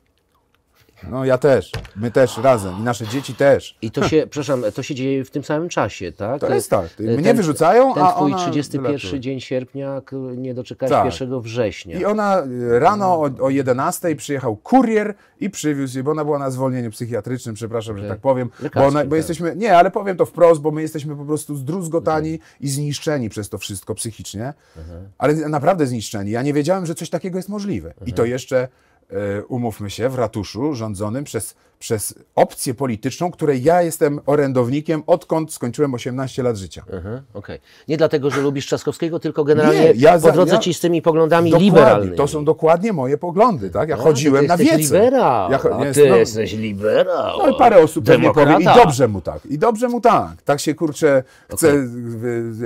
No ja też, my też razem i nasze dzieci też. I to się, przepraszam, to się dzieje w tym samym czasie, tak? To jest tak, e, mnie ten, wyrzucają, ten a twój ona 31 wylatuje. dzień sierpnia, nie doczekałeś tak. 1 września. I ona e, rano o, o 11 przyjechał kurier i przywiózł jej, bo ona była na zwolnieniu psychiatrycznym, przepraszam, okay. że tak powiem. bo, ona, bo tak. jesteśmy, nie, ale powiem to wprost, bo my jesteśmy po prostu zdruzgotani mhm. i zniszczeni przez to wszystko psychicznie, mhm. ale naprawdę zniszczeni. Ja nie wiedziałem, że coś takiego jest możliwe. Mhm. I to jeszcze E, umówmy się, w ratuszu rządzonym przez przez opcję polityczną, której ja jestem orędownikiem, odkąd skończyłem 18 lat życia. Aha, okay. Nie dlatego, że lubisz Trzaskowskiego, tylko generalnie Nie, ja po drodze ja... ci z tymi poglądami liberalnymi. To są dokładnie moje poglądy, tak? Ja A, chodziłem na wiedzę. To Ja, ja ty no, jesteś liberał. No i parę osób pewnie powie, i dobrze mu tak, i dobrze mu tak. Tak się, kurczę, chce, okay.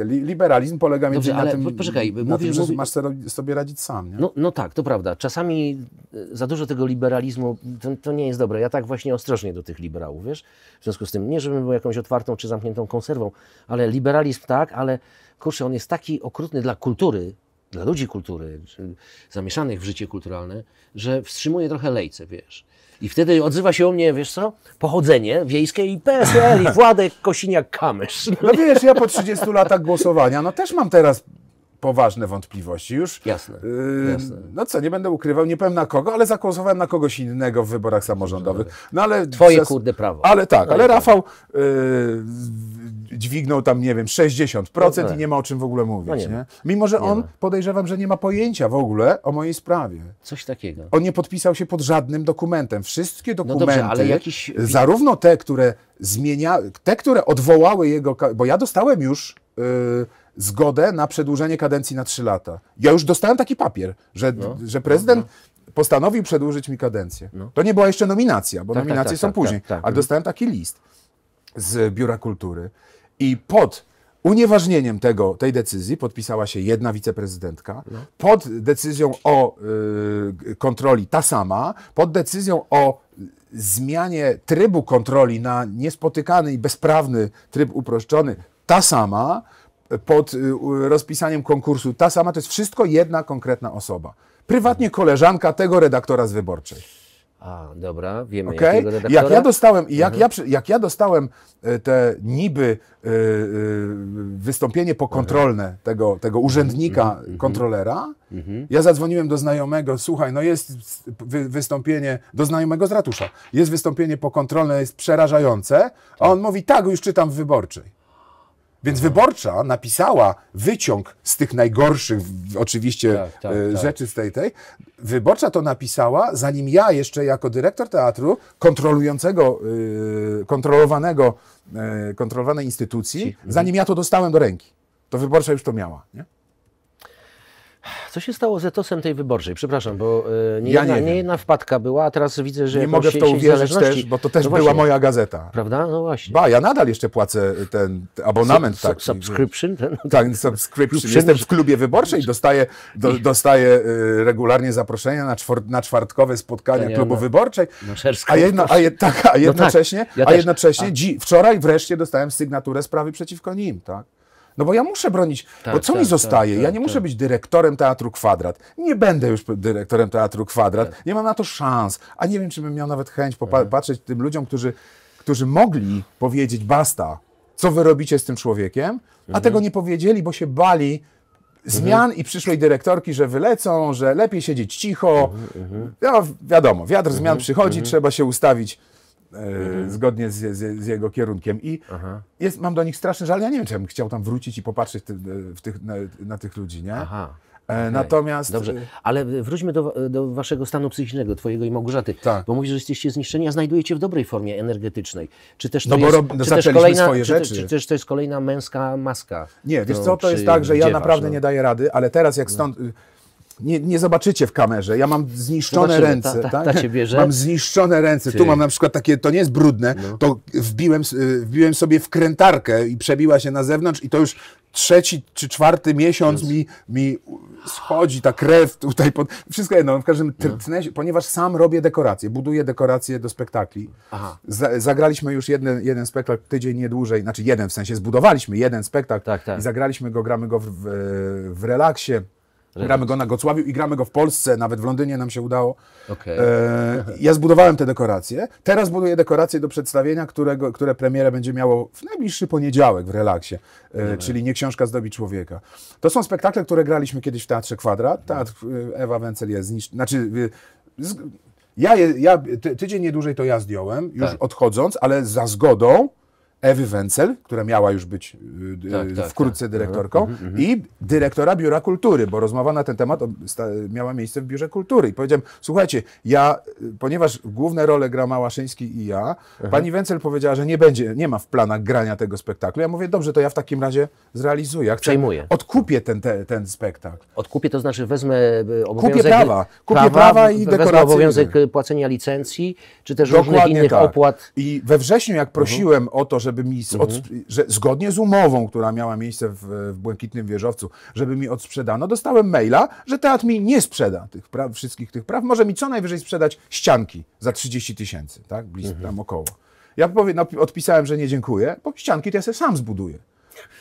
liberalizm polega między dobrze, na tym, poczekaj, na tym, że masz sobie radzić sam, nie? No, no tak, to prawda. Czasami e, za dużo tego liberalizmu, to, to nie jest dobre. Ja tak właśnie strasznie ostrożnie do tych liberałów, wiesz? W związku z tym, nie żebym był jakąś otwartą czy zamkniętą konserwą, ale liberalizm tak, ale kurczę, on jest taki okrutny dla kultury, dla ludzi kultury, zamieszanych w życie kulturalne, że wstrzymuje trochę lejce, wiesz. I wtedy odzywa się o mnie, wiesz co, pochodzenie wiejskie i PSL, i Władek Kosiniak-Kamysz. No wiesz, ja po 30 latach głosowania, no też mam teraz poważne wątpliwości już. Jasne, yy, jasne. No co, nie będę ukrywał, nie powiem na kogo, ale zagłosowałem na kogoś innego w wyborach samorządowych. No ale... Twoje przez, kurde prawo. Ale tak, ale Rafał yy, dźwignął tam, nie wiem, 60% no, i nie ma o czym w ogóle mówić. No, nie. nie? Mimo, że nie on, ma. podejrzewam, że nie ma pojęcia w ogóle o mojej sprawie. Coś takiego. On nie podpisał się pod żadnym dokumentem. Wszystkie dokumenty, no dobrze, ale jakiś... zarówno te, które zmienia, te, które odwołały jego, bo ja dostałem już... Yy, zgodę na przedłużenie kadencji na trzy lata. Ja już dostałem taki papier, że, no, że prezydent no. no. postanowił przedłużyć mi kadencję. No. To nie była jeszcze nominacja, bo tak, tak nominacje tak, są tak, później. Tak, tak, A dostałem taki list z Biura Kultury i pod unieważnieniem tego, tej decyzji podpisała się jedna wiceprezydentka, no. pod decyzją o y, kontroli ta sama, pod decyzją o zmianie trybu kontroli na niespotykany i bezprawny tryb uproszczony ta sama, pod y, rozpisaniem konkursu. Ta sama to jest wszystko jedna konkretna osoba. Prywatnie mhm. koleżanka tego redaktora z wyborczej. A, dobra, wiemy okay? jakiego redaktora. Jak ja dostałem, jak, mhm. ja, jak ja dostałem y, te niby y, y, wystąpienie pokontrolne mhm. tego, tego urzędnika, mhm. mhm. kontrolera, mhm. ja zadzwoniłem do znajomego, słuchaj, no jest wy, wystąpienie, do znajomego z ratusza, jest wystąpienie pokontrolne, jest przerażające, a tak. on mówi, tak, już czytam w wyborczej. Więc wyborcza napisała wyciąg z tych najgorszych, oczywiście, tak, tak, e, tak, rzeczy z tej, tej. Wyborcza to napisała, zanim ja jeszcze jako dyrektor teatru kontrolującego, e, kontrolowanego, e, kontrolowanej instytucji, zanim ja to dostałem do ręki. To wyborcza już to miała. Nie? Co się stało z etosem tej wyborczej? Przepraszam, bo e, nie, ja jedna, nie, nie, jedna, wpadka była, a teraz widzę, że. Nie mogę w to uwierzyć też, bo to też no była moja gazeta. Prawda? No właśnie. Ba, ja nadal jeszcze płacę e, ten abonament. Sub, taki, subscription? Ten, tak, subscription. Jestem w klubie wyborczej, dostaję, do, dostaję e, regularnie zaproszenia na, czwor, na czwartkowe spotkania klubu na, wyborczej. Na a, jedno, a, je, tak, a jednocześnie, no tak, ja a jednocześnie a. Dzi, wczoraj wreszcie dostałem sygnaturę sprawy przeciwko nim, tak? No bo ja muszę bronić, tak, bo co tak, mi zostaje? Tak, ja tak, nie muszę tak. być dyrektorem Teatru Kwadrat. Nie będę już dyrektorem Teatru Kwadrat. Tak. Nie mam na to szans. A nie wiem, czy bym miał nawet chęć popatrzeć mhm. tym ludziom, którzy, którzy mogli powiedzieć basta, co wy robicie z tym człowiekiem, mhm. a tego nie powiedzieli, bo się bali mhm. zmian mhm. i przyszłej dyrektorki, że wylecą, że lepiej siedzieć cicho. Mhm, mhm. no, wiadomo, wiatr zmian przychodzi, trzeba się ustawić Mhm. E, zgodnie z, z, z, jego kierunkiem. I jest, mam do nich straszny żal. Ja nie wiem, czy bym chciał tam wrócić i popatrzeć ty, e, tych, na, na, tych ludzi, nie? Aha. E, okay. Natomiast. Dobrze, ale wróćmy do, do waszego stanu psychicznego, twojego i Małgorzaty. Tak. Bo mówisz, że jesteście zniszczeni, a znajdujecie w dobrej formie energetycznej. Czy też to, no bo jest, czy też kolejna, swoje czy, rzeczy. Czy, czy, też to jest kolejna męska maska? Nie, wiesz no, co, to jest tak, że ja naprawdę no. nie daję rady, ale teraz jak no. stąd. No nie, nie, zobaczycie w kamerze. Ja mam zniszczone Zobaczymy, ręce. Ta, ta, tak? ta mam zniszczone ręce. Ty. Tu mam na przykład takie, to nie jest brudne, no. to wbiłem, y, wbiłem sobie wkrętarkę i przebiła się na zewnątrz i to już trzeci czy czwarty miesiąc mi, mi schodzi ta krew tutaj. Pod, wszystko jedno, w każdym no. tnę ponieważ sam robię dekoracje, buduję dekoracje do spektakli. Aha. zagraliśmy już jeden, jeden spektakl tydzień, nie dłużej, znaczy jeden w sensie, zbudowaliśmy jeden spektakl tak, tak. i zagraliśmy go, gramy go w, w, w relaksie. Gramy go na Gocławiu i gramy go w Polsce, nawet w Londynie nam się udało. Okay. E, ja zbudowałem te dekoracje. Teraz buduję dekoracje do przedstawienia, którego, które premiera będzie miało w najbliższy poniedziałek w relaksie, e, czyli Nie książka zdobi człowieka. To są spektakle, które graliśmy kiedyś w Teatrze Kwadrat. Mhm. Teatr e, Ewa Wencel je zniszczyła, znaczy e, ja, ja ty, tydzień nie dłużej to ja zdjąłem, już tak. odchodząc, ale za zgodą Ewy Wencel, która miała już być y, y, tak, tak, wkrótce tak. dyrektorką, mhm, mhm, mhm, i dyrektora Biura Kultury, bo rozmowa na ten temat miała miejsce w Biurze Kultury. I powiedziałem, słuchajcie, ja, y, ponieważ główne role gra Małaszyński i ja, mhm. pani Wencel powiedziała, że nie będzie, nie ma w planach grania tego spektaklu. Ja mówię, dobrze, to ja w takim razie zrealizuję. chcę, Przejmuję. Odkupię ten, te, ten spektakl. Odkupię, to znaczy wezmę e, obowiązek... Kupię prawa. Kupię prawa, prawa i dekoracje. obowiązek płacenia licencji, czy też Dokładnie różnych innych tak. opłat. I we wrześniu jak mhm. prosiłem mhm. o to, że żeby mi, mhm. od, że zgodnie z umową, która miała miejsce w, w Błękitnym Wieżowcu, żeby mi odsprzedano, dostałem maila, że teatr mi nie sprzeda tych wszystkich tych praw, może mi co najwyżej sprzedać ścianki za 30 tysięcy, tak, blisko, mhm. tam około. Ja powie, no, odpisałem, że nie dziękuję, bo ścianki to ja sobie sam zbuduję.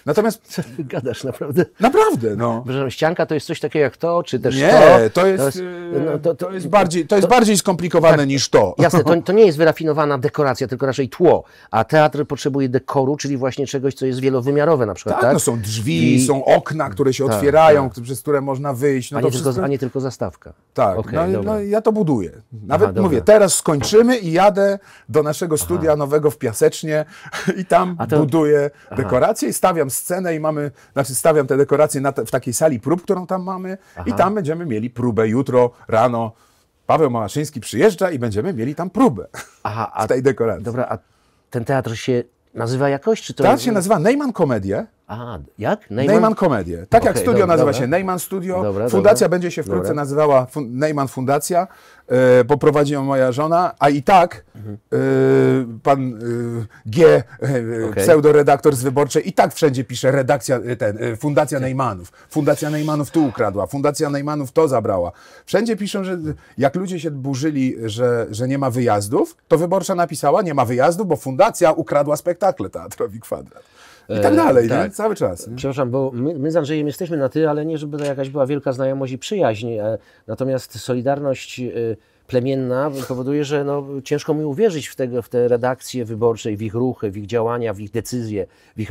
Natomiast... Gadasz naprawdę. Naprawdę, no. Ścianka to jest coś takiego jak to, czy też nie, to. Nie, to jest, to jest, e, no, to, to, jest bardziej, to jest bardziej skomplikowane tak, niż to. Jasne, to, to nie jest wyrafinowana dekoracja, tylko raczej tło. A teatr potrzebuje dekoru, czyli właśnie czegoś, co jest wielowymiarowe na przykład, tak? tak? No są drzwi, I... są okna, które się tak, otwierają, tak. przez które można wyjść. No a, nie wszystko... tylko, a nie tylko zastawka. Tak, okay, no, no, ja to buduję. Nawet Aha, mówię, teraz skończymy i jadę do naszego studia Aha. nowego w Piasecznie i tam buduję dekoracje. dekorację i stawiam scenę i mamy, znaczy stawiam te dekoracje te, w takiej sali prób, którą tam mamy Aha. i tam będziemy mieli próbę jutro rano. Paweł Małaszyński przyjeżdża i będziemy mieli tam próbę Aha, a, w tej dekoracji. Dobra, a ten teatr się nazywa jakoś? Czy to... Teatr się nazywa Neyman Komedie. A, jak? Neyman, Neyman Komedie. Tak okay, jak studio dobra, nazywa dobra. się Neyman Studio. Dobra, Fundacja będzie się wkrótce nazywała Fun Neyman Fundacja, e, bo poprowadzi ją moja żona, a i tak e, pan e, G, pseudo okay. pseudoredaktor z Wyborczej, i tak wszędzie pisze redakcja, ten, Fundacja Neymanów. Fundacja Neymanów tu ukradła, Fundacja Neymanów to zabrała. Wszędzie piszą, że jak ludzie się burzyli, że, że nie ma wyjazdów, to Wyborcza napisała, nie ma wyjazdów, bo Fundacja ukradła spektakle Teatrowi Kwadrat. I tak e, dalej, tak. cały czas. Nie? Przepraszam, bo my, my, z Andrzejem jesteśmy na ty, ale nie żeby to jakaś była wielka znajomość i przyjaźń. E, natomiast Solidarność e, plemienna powoduje, że no, ciężko mi uwierzyć w, tego, w te redakcje wyborcze, w ich ruchy, w ich działania, w ich decyzje, w ich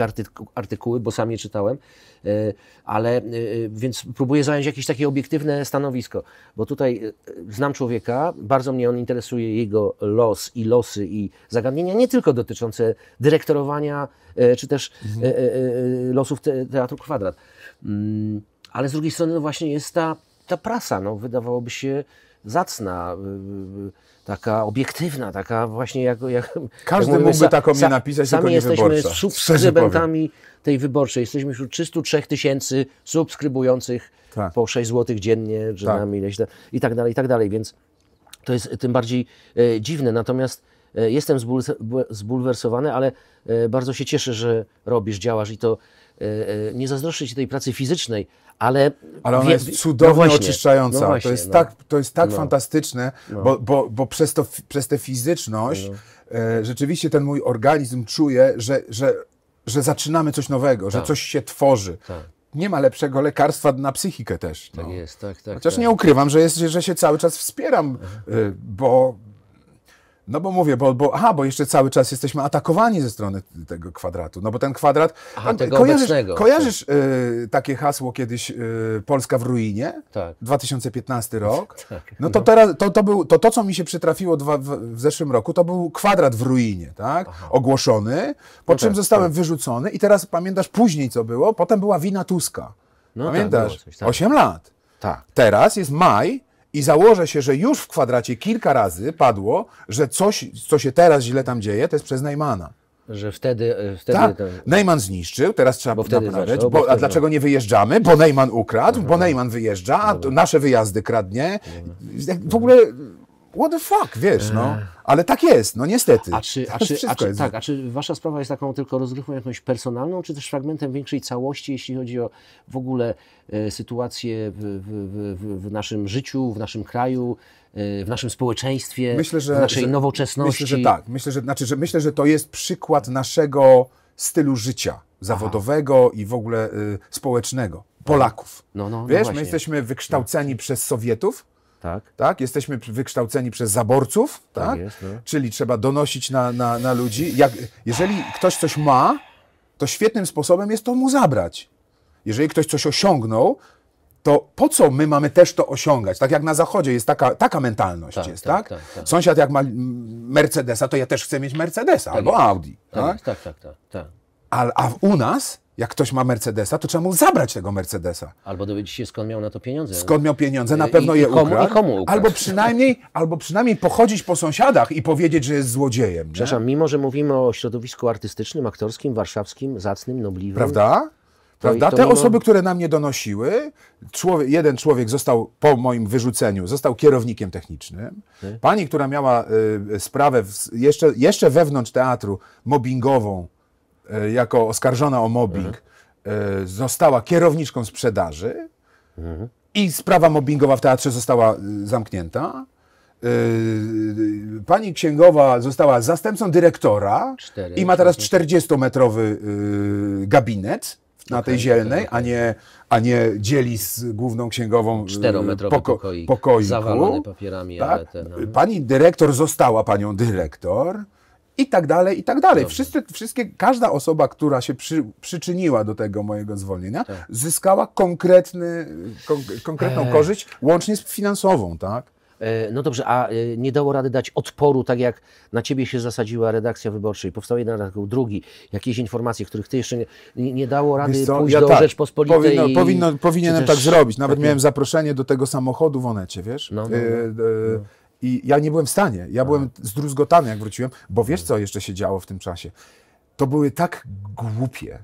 artykuły, bo sam je czytałem, e, ale e, więc próbuję zająć jakieś takie obiektywne stanowisko, bo tutaj e, znam człowieka, bardzo mnie on interesuje, jego los i losy i zagadnienia, nie tylko dotyczące dyrektorowania czy też mhm. losów Teatru Kwadrat. Mm, ale z drugiej strony no, właśnie jest ta, ta prasa, no wydawałoby się, zacna, y, y, y, taka obiektywna, taka właśnie jak... jak Każdy jak mówimy, mógłby taką mi napisać, sami tylko nie jesteśmy wyborcza. subskrybentami tej wyborczej. Jesteśmy wśród 303 tysięcy subskrybujących tak. po 6 zł dziennie, czy tak. nam ileś, i tak dalej, i tak dalej, więc to jest tym bardziej e, dziwne. Natomiast e, jestem zbul, zbulwersowany, ale e, bardzo się cieszę, że robisz, działasz i to Y, y, nie zazdroszczę ci tej pracy fizycznej, ale... Ale ona wie, jest no cudownie no właśnie, oczyszczająca. No właśnie, to, jest tak- no. tak, to jest tak no. fantastyczne, no. Bo, bo, bo przez, przez tę fizyczność e, rzeczywiście ten mój organizm czuje, że, że, że zaczynamy coś nowego, tak. że coś się tworzy. Tak nie ma lepszego lekarstwa na psychikę też. Tak no. Tak jest, tak, tak. Chociaż tak. nie ukrywam, że, jest, że się cały czas wspieram, y, bo no bo mówię, bo, bo, aha, bo jeszcze cały czas jesteśmy atakowani ze strony tego kwadratu, no bo ten kwadrat... Aha, tego kojarzysz, tak. Kojarzysz tak. y, takie hasło kiedyś y, Polska w ruinie? Tak. 2015 rok. Tak, no to no. teraz, to, to, był, to, to co mi się przytrafiło dwa, w, w, zeszłym roku, to był kwadrat w ruinie, tak? Aha. Ogłoszony, po no czym tak, zostałem tak. wyrzucony i teraz pamiętasz później co było? Potem była wina Tuska. No tak, Pamiętasz? Coś, 8 lat. Tak. Teraz jest maj, i założę się, że już w kwadracie kilka razy padło, że coś, co się teraz źle tam dzieje, to jest przez Neymana. Że wtedy. E, wtedy tak. to... zniszczył, teraz trzeba bo wtedy naprawiać. Zaczął, bo, bo, a dlaczego nie wyjeżdżamy? Bo Neyman ukradł, Aha. bo Neyman wyjeżdża, a nasze wyjazdy kradnie. W ogóle what the fuck, wiesz, no. Ale tak jest, no niestety. A czy, a czy, a czy tak, a czy wasza sprawa jest taką tylko rozgrywką jakąś personalną, czy też fragmentem większej całości, jeśli chodzi o w ogóle e, sytuację w, w, w, w, naszym życiu, w naszym kraju, e, w naszym społeczeństwie, myślę, że, w naszej że, nowoczesności? Myślę, że tak. Myślę że, znaczy, że myślę, że to jest przykład naszego stylu życia zawodowego Aha. i w ogóle y, społecznego. Polaków. No, no, no Wiesz, no my jesteśmy wykształceni no. przez Sowietów, tak. tak? Jesteśmy wykształceni przez zaborców, tak? tak jest, no. czyli trzeba donosić na, na, na ludzi. Jak, jeżeli ktoś coś ma, to świetnym sposobem jest to mu zabrać. Jeżeli ktoś coś osiągnął, to po co my mamy też to osiągać? Tak jak na Zachodzie jest taka, taka mentalność, tak, jest, tak, tak? tak, tak. Sąsiad jak ma Mercedesa, to ja też chcę mieć Mercedesa tak albo Audi. Tak, tak, tak, tak, tak. A, a u nas jak ktoś ma Mercedesa, to trzeba mu zabrać tego Mercedesa. Albo dowiedzieć się, skąd miał na to pieniądze. Skąd miał pieniądze, na pewno I, je i komu, ukradł. I komu ukradł. Albo przynajmniej, albo przynajmniej pochodzić po sąsiadach i powiedzieć, że jest złodziejem. Nie? mimo że mówimy o środowisku artystycznym, aktorskim, warszawskim, zacnym, nobliwym. Prawda? Prawda? Te osoby, które na mnie donosiły, człowiek, jeden człowiek został po moim wyrzuceniu, został kierownikiem technicznym. Tak. Pani, która miała y, sprawę w, jeszcze, jeszcze wewnątrz teatru mobbingową, E, jako oskarżona o mobbing mhm. E, została kierowniczką sprzedaży mhm. i sprawa mobbingowa w teatrze została e, zamknięta. Pani księgowa została zastępcą dyrektora i ma teraz 40-metrowy gabinet na okay, tej zielnej, okay. a, nie, a nie dzieli z główną księgową pokoju. poko pokoik, Zawalony papierami. Tak? no. Pani dyrektor została panią dyrektor i tak dalej, i tak dalej. Wszyscy, wszystkie, każda osoba, która się przy, przyczyniła do tego mojego zwolnienia, tak. zyskała konkretny, kon, konkretną e... korzyść, łącznie z finansową, tak? E, no dobrze, a e, nie dało rady dać odporu, tak jak na ciebie się zasadziła redakcja i powstał jeden artykuł, drugi, jakieś informacje, których ty jeszcze nie, nie dało rady pójść ja do tak, Rzeczpospolitej. Powinno, i... powinno, powinienem też... tak zrobić, nawet tak miałem zaproszenie do tego samochodu w Onecie, wiesz? No, e, no, no, e, no i ja nie byłem w stanie. Ja byłem zdruzgotany, jak wróciłem, bo wiesz, co jeszcze się działo w tym czasie? To były tak głupie,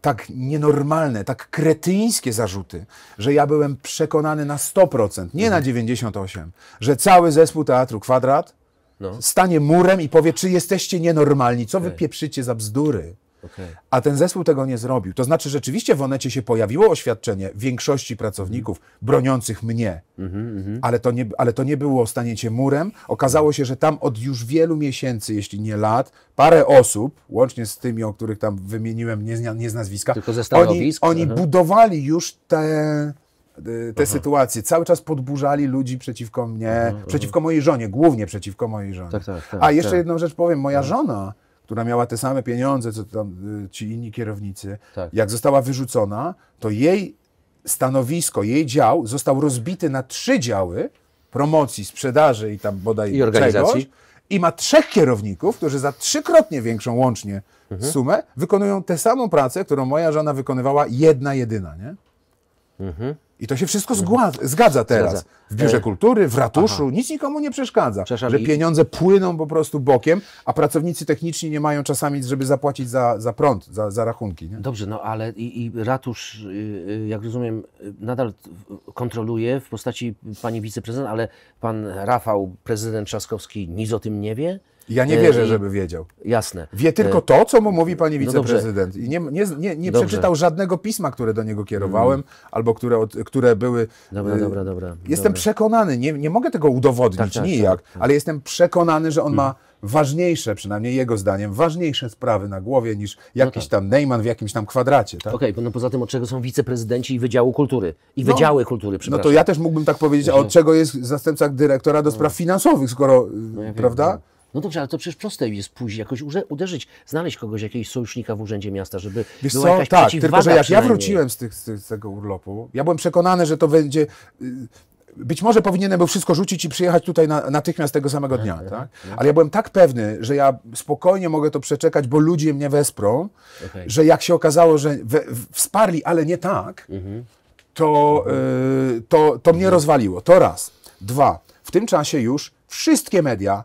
tak nienormalne, tak kretyńskie zarzuty, że ja byłem przekonany na 100%, nie na 98%, mhm. że cały zespół Teatru Kwadrat no. stanie murem i powie, czy jesteście nienormalni, co wy pieprzycie za bzdury. A ten zespół tego nie zrobił. To znaczy, rzeczywiście w Onecie się pojawiło oświadczenie większości pracowników broniących mnie, mhm, mhm. ale, to nie, ale to nie było staniecie murem. Okazało się, że tam od już wielu miesięcy, jeśli nie lat, parę osób, łącznie z tymi, o których tam wymieniłem, nie, nie z nazwiska, Tylko ze oni, budowali już te e, te Aha. sytuacje. Cały czas podburzali ludzi przeciwko mnie, przeciwko mojej żonie, głównie przeciwko mojej żonie. Tak, tak, tak, A jeszcze tak. jedną rzecz powiem. Moja no. żona która miała te same pieniądze, co tam y, ci inni kierownicy, tak. jak została wyrzucona, to jej stanowisko, jej dział został rozbity na trzy działy promocji, sprzedaży i tam bodaj I organizacji. Czegoś, i ma trzech kierowników, którzy za trzykrotnie większą łącznie mhm. sumę wykonują tę samą pracę, którą moja żona wykonywała jedna jedyna, nie? Mhm. I to się wszystko zgadza teraz. Zgadza. W biurze e, kultury, w ratuszu, Aha. nic nikomu nie przeszkadza, Przeszali... że pieniądze płyną po prostu bokiem, a pracownicy techniczni nie mają czasami, żeby zapłacić za, za prąd, za, za rachunki. Nie? Dobrze, no ale i, i ratusz, y, y, jak rozumiem, y, nadal kontroluje w postaci pani wiceprezydent, ale pan Rafał, prezydent Trzaskowski, nic o tym nie wie? Ja nie e, wierzę, żeby wiedział. Jasne. Wie tylko e, to, co mu mówi pani no wiceprezydent. I nie, nie, nie, nie przeczytał żadnego pisma, które do niego kierowałem, mm. albo które, które były. Dobra, y, dobra, dobra. Jestem dobra. przekonany, nie, nie mogę tego udowodnić tak, tak, tak nijak, tak, tak, ale jestem przekonany, że on mm. ma ważniejsze, przynajmniej jego zdaniem, ważniejsze sprawy na głowie niż no jakiś no tak. tam Neyman w jakimś tam kwadracie. Tak? Okej, okay, no poza tym od czego są wiceprezydenci i Wydziału Kultury. I no, Wydziały Kultury, przepraszam. No to ja też mógłbym tak powiedzieć, a mhm. od czego jest zastępca dyrektora do spraw no. finansowych, skoro, y, no ja wiem, prawda? No. No dobrze, ale to przecież proste jest pójść, jakoś uderzyć, znaleźć kogoś, jakiegoś sojusznika w Urzędzie Miasta, żeby Wiesz była co? jakaś tak, tylko że jak ja wróciłem z, tych, z, tego urlopu, ja byłem przekonany, że to będzie... Y, być może powinienem był wszystko rzucić i przyjechać tutaj na, natychmiast tego samego tak, dnia, aha, tak? Aha. Tak? Tak. Ale ja byłem tak pewny, że ja spokojnie mogę to przeczekać, bo ludzie mnie wesprą, okay. że jak się okazało, że we, wsparli, ale nie tak, mhm. to, y, to, to mnie mhm. rozwaliło. To raz. Dwa. W tym czasie już wszystkie media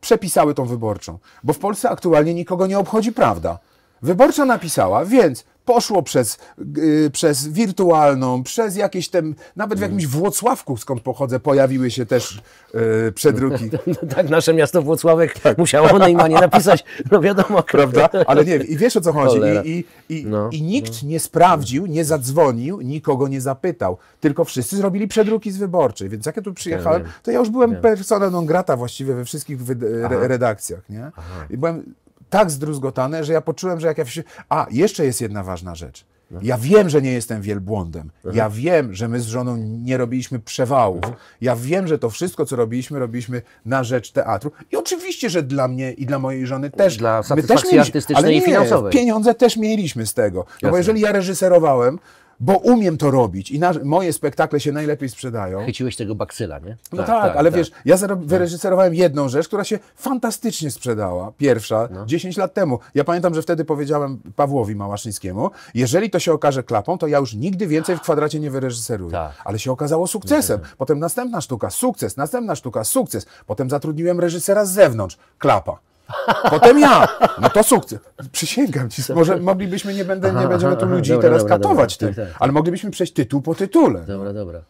przepisały tą wyborczą. Bo w Polsce aktualnie nikogo nie obchodzi prawda. Wyborcza napisała, więc poszło przez, yy, przez wirtualną, przez jakieś tam, nawet w mm. jakimś Włocławku, skąd pochodzę, pojawiły się też yy, przedruki. No tak, nasze miasto Włocławek tak. musiało na imię napisać, no wiadomo. Prawda? Ale nie, i wiesz o co chodzi. I, i, i, no. i nikt no. nie sprawdził, nie zadzwonił, nikogo nie zapytał, tylko wszyscy zrobili przedruki z wyborczej, więc jak ja tu przyjechałem, to ja już byłem persona non grata właściwie we wszystkich redakcjach, nie? I byłem tak zdruzgotane, że ja poczułem, że jak ja... Się... A, jeszcze jest jedna ważna rzecz. Ja wiem, że nie jestem wielbłądem. Ja wiem, że my z żoną nie robiliśmy przewałów. Ja wiem, że to wszystko, co robiliśmy, robiliśmy na rzecz teatru. I oczywiście, że dla mnie i dla mojej żony też. Dla satysfakcji my też mieliśmy, artystycznej ale nie, i finansowej. Pieniądze też mieliśmy z tego. No bo jeżeli ja reżyserowałem, bo umiem to robić i na, moje spektakle się najlepiej sprzedają. Chyciłeś tego baksyla, nie? No tak, tak, tak ale tak. wiesz, ja no. wyreżyserowałem jedną rzecz, która się fantastycznie sprzedała, pierwsza, no. 10 lat temu. Ja pamiętam, że wtedy powiedziałem Pawłowi Małaszyńskiemu, jeżeli to się okaże klapą, to ja już nigdy więcej w kwadracie nie wyreżyseruję. Tak. Ale się okazało sukcesem. Mhm. Potem następna sztuka, sukces, następna sztuka, sukces. Potem zatrudniłem reżysera z zewnątrz, klapa. Potem ja. No to sukces. Przysięgam ci. Może moglibyśmy, nie, będę, nie będziemy tu ludzi dobra, teraz dobra, katować dobra, tym, tak, tak. ale moglibyśmy przejść tytuł po tytule. No. Dobra, dobra.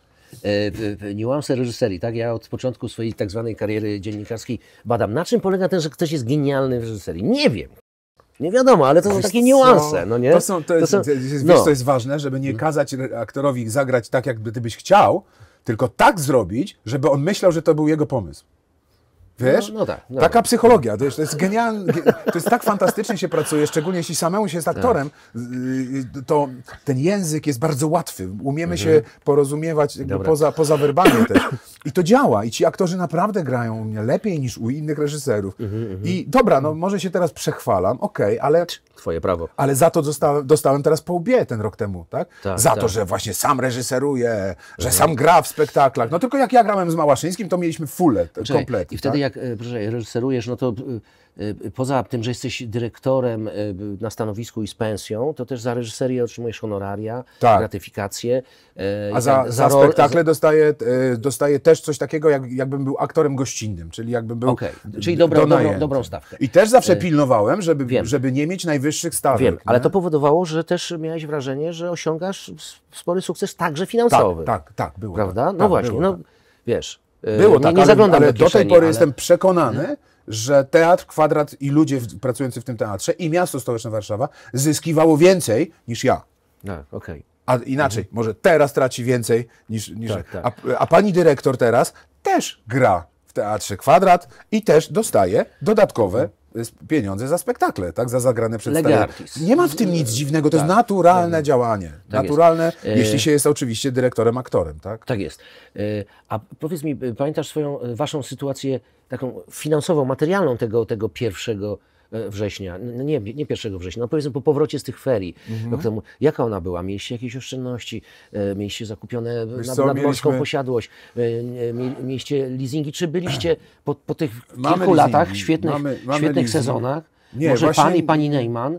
E, niuanse reżyserii, tak? Ja od początku swojej tak zwanej kariery dziennikarskiej badam. Na czym polega ten, że ktoś jest genialny w reżyserii? Nie wiem. Nie wiadomo, ale to wiesz są takie niuanse, co? no nie? To są, to jest, to są, wiesz, no. co jest ważne, żeby nie mm. kazać aktorowi zagrać tak, jakby ty byś chciał, tylko tak zrobić, żeby on myślał, że to był jego pomysł. Wiesz? No, no tak, no Taka tak. psychologia, to jest genialne, to jest tak fantastycznie się pracuje, szczególnie jeśli samemu się jest tak. aktorem, y, y, to ten język jest bardzo łatwy, umiemy mhm. się porozumiewać poza, poza też. I to działa i ci aktorzy naprawdę grają u mnie lepiej niż u innych reżyserów. Mhm, mhm. I dobra, no może się teraz przechwalam, okej, okay, ale twoje prawo. Ale za to dostałem, dostałem teraz po łbie ten rok temu, tak? tak za tak. to, że właśnie sam reżyseruje, że mhm. sam gra w spektaklach. No tylko jak ja grałem z Małaszyńskim, to mieliśmy fulę, komplet. I wtedy tak? jak e, reżyserujesz, no to e, Y, poza tym, że jesteś dyrektorem y, na stanowisku i z pensją, to też za reżyserię otrzymujesz honoraria, tak. gratyfikacje. E, A za, za, za spektakle za... Dostaję, e, dostaję też coś takiego, jak, jakbym był aktorem gościnnym, czyli jakbym był okay. Czyli dobrą, dobrą, dobrą stawkę. I też zawsze e, pilnowałem, żeby, żeby nie mieć najwyższych stawek. Wiem, nie? ale to powodowało, że też miałeś wrażenie, że osiągasz spory sukces także finansowy. Tak, tak, tak było. Prawda? Tak, no tak, właśnie, było, no tak. wiesz... Było nie, tak, nie ale, ale do tej pory ale... jestem przekonany, że teatr, kwadrat i ludzie w, pracujący w tym teatrze i miasto stołeczne Warszawa zyskiwało więcej niż ja. No, Okay. A inaczej, mhm. może teraz traci więcej niż. niż tak, tak. A, a, pani dyrektor teraz też gra w teatrze kwadrat i też dostaje dodatkowe mhm pieniądze za spektakle, tak? Za zagrane przedstawienie. Nie ma w tym nic dziwnego, to tak, jest naturalne tak, działanie. Tak naturalne, jest. jeśli się jest oczywiście dyrektorem, aktorem, tak? Tak jest. E, a powiedz mi, e, pamiętasz swoją, e, waszą sytuację taką finansową, materialną tego, tego pierwszego E, września, nie, nie 1 września, no powiedzmy po powrocie z tych ferii, mhm. rok temu, jaka ona była? Mieliście jakieś oszczędności, e, mieliście zakupione Wiesz nad, nadmorską posiadłość, e, mieliście leasingi, czy byliście po, po tych mamy kilku leasingi. latach, świetnych, mamy, mamy świetnych sezonach, nie, może właśnie... pan i pani Neyman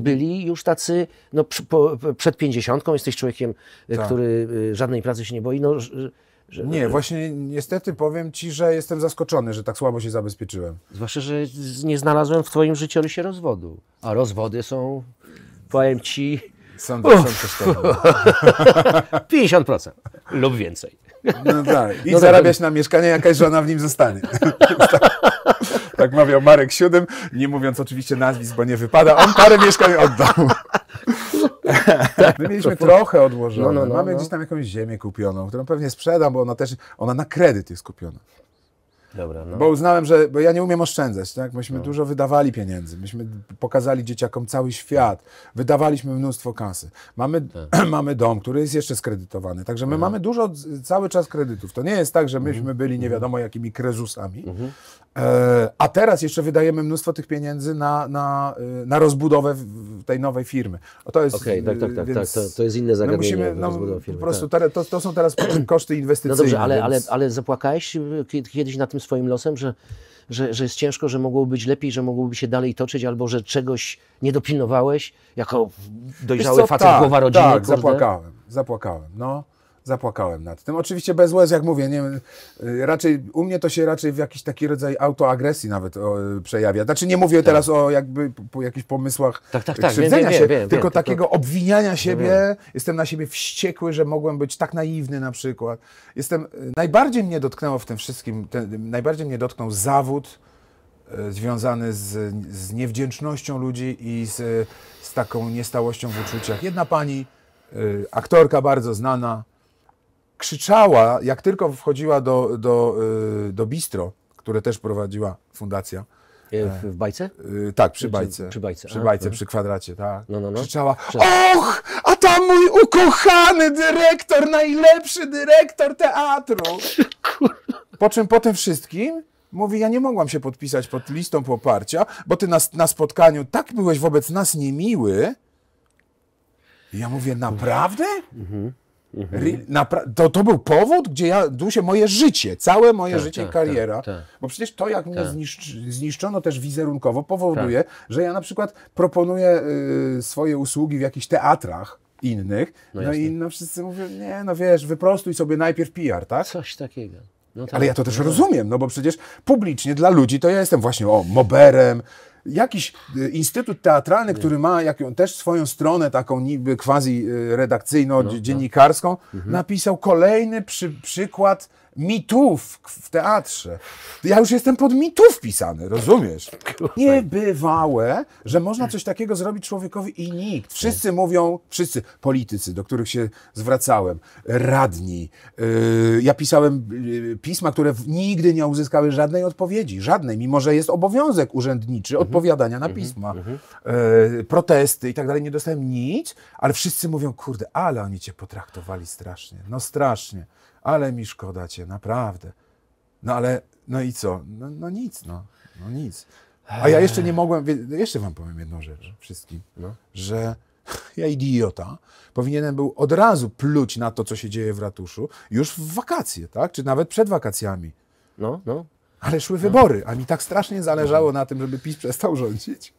byli już tacy, no przy, po, przed pięćdziesiątką, jesteś człowiekiem, tak. który żadnej pracy się nie boi, no że, nie, właśnie niestety powiem Ci, że jestem zaskoczony, że tak słabo się zabezpieczyłem. Zwłaszcza, że nie znalazłem w Twoim życiorysie rozwodu. A rozwody są, powiem Ci... Są dosyć 50% lub więcej. No tak. I no zarabiać tak. na mieszkanie, jakaś żona w nim zostanie. Tak, tak, mawiał Marek VII, nie mówiąc oczywiście nazwisk, bo nie wypada. On parę mieszkań oddał. tak, My mieliśmy trochę odłożone. No, no, no, Mamy no. gdzieś tam jakąś ziemię kupioną, którą pewnie sprzedam, bo ona też, ona na kredyt jest kupiona. Dobra, no. Bo uznałem, że. Bo ja nie umiem oszczędzać, tak? Myśmy no. dużo wydawali pieniędzy. Myśmy pokazali dzieciakom cały świat. Wydawaliśmy mnóstwo kasy. Mamy, tak. mamy dom, który jest jeszcze skredytowany. Także my mhm. mamy dużo cały czas kredytów. To nie jest tak, że myśmy mhm. byli nie mhm. wiadomo jakimi krezusami. Mhm. E, a teraz jeszcze wydajemy mnóstwo tych pieniędzy na, na, y, na rozbudowę tej nowej firmy. O, to jest. okay, tak, tak, tak, tak. To, to jest inne zagadnienie. musimy, no, firmy, po prostu tak. to, to są teraz koszty inwestycyjne. No dobrze, ale, więc... ale, ale zapłakałeś y, kiedyś na tym tym swoim losem, że, że, że jest ciężko, że mogłoby być lepiej, że mogłoby się dalej toczyć, albo że czegoś nie dopilnowałeś, jako dojrzały co, facet tak, głowa rodziny. Tak, kurde. zapłakałem, zapłakałem. No zapłakałem nad tym. Oczywiście bez łez, jak mówię, nie, y, raczej u mnie to się raczej w jakiś taki rodzaj autoagresji nawet o, y, przejawia. Znaczy nie mówię tak. teraz o jakby po jakichś pomysłach tak, tak, y, tak. krzywdzenia wiem, wiem, się, wiem, tylko takiego obwiniania siebie. Jestem na siebie wściekły, że mogłem być tak naiwny na przykład. Jestem, najbardziej mnie dotknęło w tym wszystkim, ten, najbardziej mnie dotknął zawód, związany z, z niewdzięcznością ludzi i z, z taką niestałością w uczuciach. Jedna pani, aktorka bardzo znana, krzyczała, jak tylko wchodziła do, do, y, do bistro, które też prowadziła fundacja. E, e, w, bajce? Y, tak, przy bajce. przy bajce, przy, bajce, no. przy kwadracie, tak. No, no, no. Krzyczała, och, a tam mój ukochany dyrektor, najlepszy dyrektor teatru. Po czym potem wszystkim Mówi, ja nie mogłam się podpisać pod listą poparcia, bo ty na na spotkaniu tak byłeś wobec nas niemiły. I ja mówię, naprawdę? Mhm. Mhm. To, to był powód, gdzie ja się moje życie, całe moje tak, życie i tak, kariera. Tak, bo przecież to, jak mnie zniszczy, zniszczono też wizerunkowo, powoduje, że ja na przykład proponuję y, swoje usługi w jakichś teatrach innych. No, no i no, wszyscy mówią, nie, no wiesz, wyprostuj sobie najpierw PR, tak? Coś takiego. No Ale ja to też no rozumiem, no bo przecież publicznie dla ludzi to ja jestem właśnie o moberem, jakiś y, instytut teatralny, który ma jaką, też swoją stronę taką niby quasi y, redakcyjno-dziennikarską, no, no. napisał kolejny przy, przykład mitów w teatrze. Ja już jestem pod mitów pisany, rozumiesz? Niebywałe, że można coś takiego zrobić człowiekowi i nikt. Wszyscy mówią, wszyscy politycy, do których się zwracałem, radni. Y, ja pisałem y, pisma, które nigdy nie uzyskały żadnej odpowiedzi, żadnej, mimo że jest obowiązek urzędniczy mhm. odpowiadania na mhm. pisma. Mhm. Y, protesty i tak dalej, nie dostałem nic, ale wszyscy mówią, kurde, ale oni cię potraktowali strasznie, no strasznie ale mi szkoda cię, naprawdę. No ale, no i co? No, no nic, no, no nic. A ja jeszcze nie mogłem, no jeszcze wam powiem jedną rzecz no. wszystkim, no. że ja idiota, powinienem był od razu pluć na to, co się dzieje w ratuszu, już w wakacje, tak? Czy nawet przed wakacjami. No, no. Ale szły no. wybory, a mi tak strasznie zależało no. na tym, żeby PiS przestał rządzić,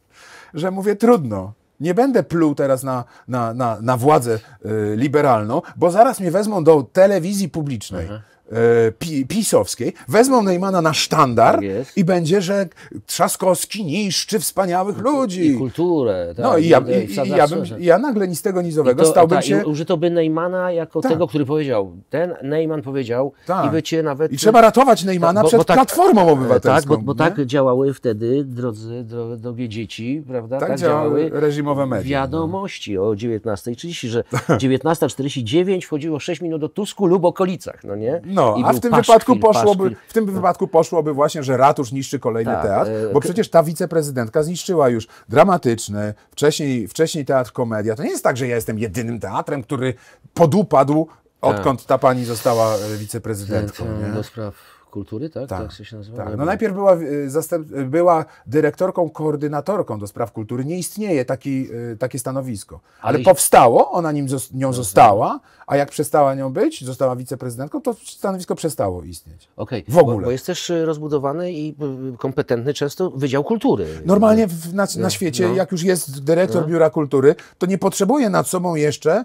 że mówię trudno nie będę pluł teraz na, na, na, na władzę y, liberalną, bo zaraz mnie wezmą do telewizji publicznej. Mhm. E, pisowskiej, wezmą Neymana na sztandar tak i będzie, że Trzaskowski niszczy wspaniałych ludzi. I kulturę. Tak, no i ja, i, i ja, bym, ja nagle nic tego nizowego z to, stałbym ta, się... użyto by Neymana jako tak. tego, który powiedział. Ten Neyman powiedział i by tak. cię nawet... I trzeba ratować Neymana tak, przed Platformą e, Obywatelską. Tak, bo, bo tak działały wtedy, drodzy, drogie dzieci, prawda? Tak, działały reżimowe media. No. Wiadomości no. o 19.30, że 19.49 wchodziło 6 minut do Tusku lub okolicach, no nie? No. No, a w tym, wypadku poszłoby, w tym no. wypadku poszłoby właśnie, że ratusz niszczy kolejny tak, teatr, e, bo przecież ta wiceprezydentka zniszczyła już dramatyczny, wcześniej, wcześniej teatr komedia. To nie jest tak, że ja jestem jedynym teatrem, który podupadł, tak. odkąd ta pani została e, wiceprezydentką. Do spraw kultury, tak? Tak, tak się nazywa? Tak. No najpierw była, y, zastęp- y, była dyrektorką, koordynatorką do spraw kultury. Nie istnieje taki, y, takie stanowisko. Ale, Ale powstało, ona nim zos- nią została, a jak przestała nią być, została wiceprezydentką, to stanowisko przestało istnieć. Okej. W ogóle. Bo, bo jest też rozbudowany i kompetentny często Wydział Kultury. Normalnie w, na, na no, świecie, no. jak już jest dyrektor no. Biura Kultury, to nie potrzebuje nad sobą jeszcze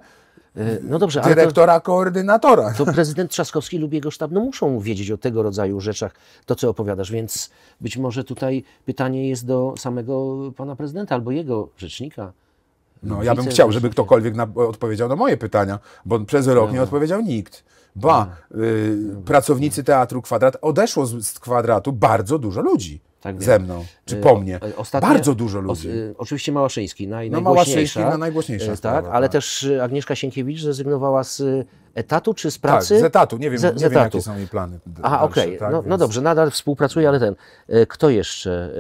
E, no dobrze, dyrektora, ale to, koordynatora. To prezydent Trzaskowski lub jego sztab no muszą wiedzieć o tego rodzaju rzeczach, to co opowiadasz, więc być może tutaj pytanie jest do samego pana prezydenta albo jego rzecznika. No, ja bym chciał, żeby ktokolwiek na, odpowiedział na moje pytania, bo przez rok nie no. odpowiedział nikt. Ba, no. y, pracownicy Teatru Kwadrat, odeszło z, z kwadratu bardzo dużo ludzi tak, ze mną, czy y, po mnie. Y, ostatnie, Bardzo dużo ludzi. O, y, oczywiście Małaszyński, naj, no, no, najgłośniejsza. Małaszyński, najgłośniejsza. Tak, sprawa, ale tak. też Agnieszka Sienkiewicz zrezygnowała z etatu czy z pracy? Tak, z etatu, nie wiem, z, nie z wiem etatu. jakie są jej plany. Aha, okej, okay. tak, no, no więc... no, dobrze, nadal współpracuje, ale ten, kto jeszcze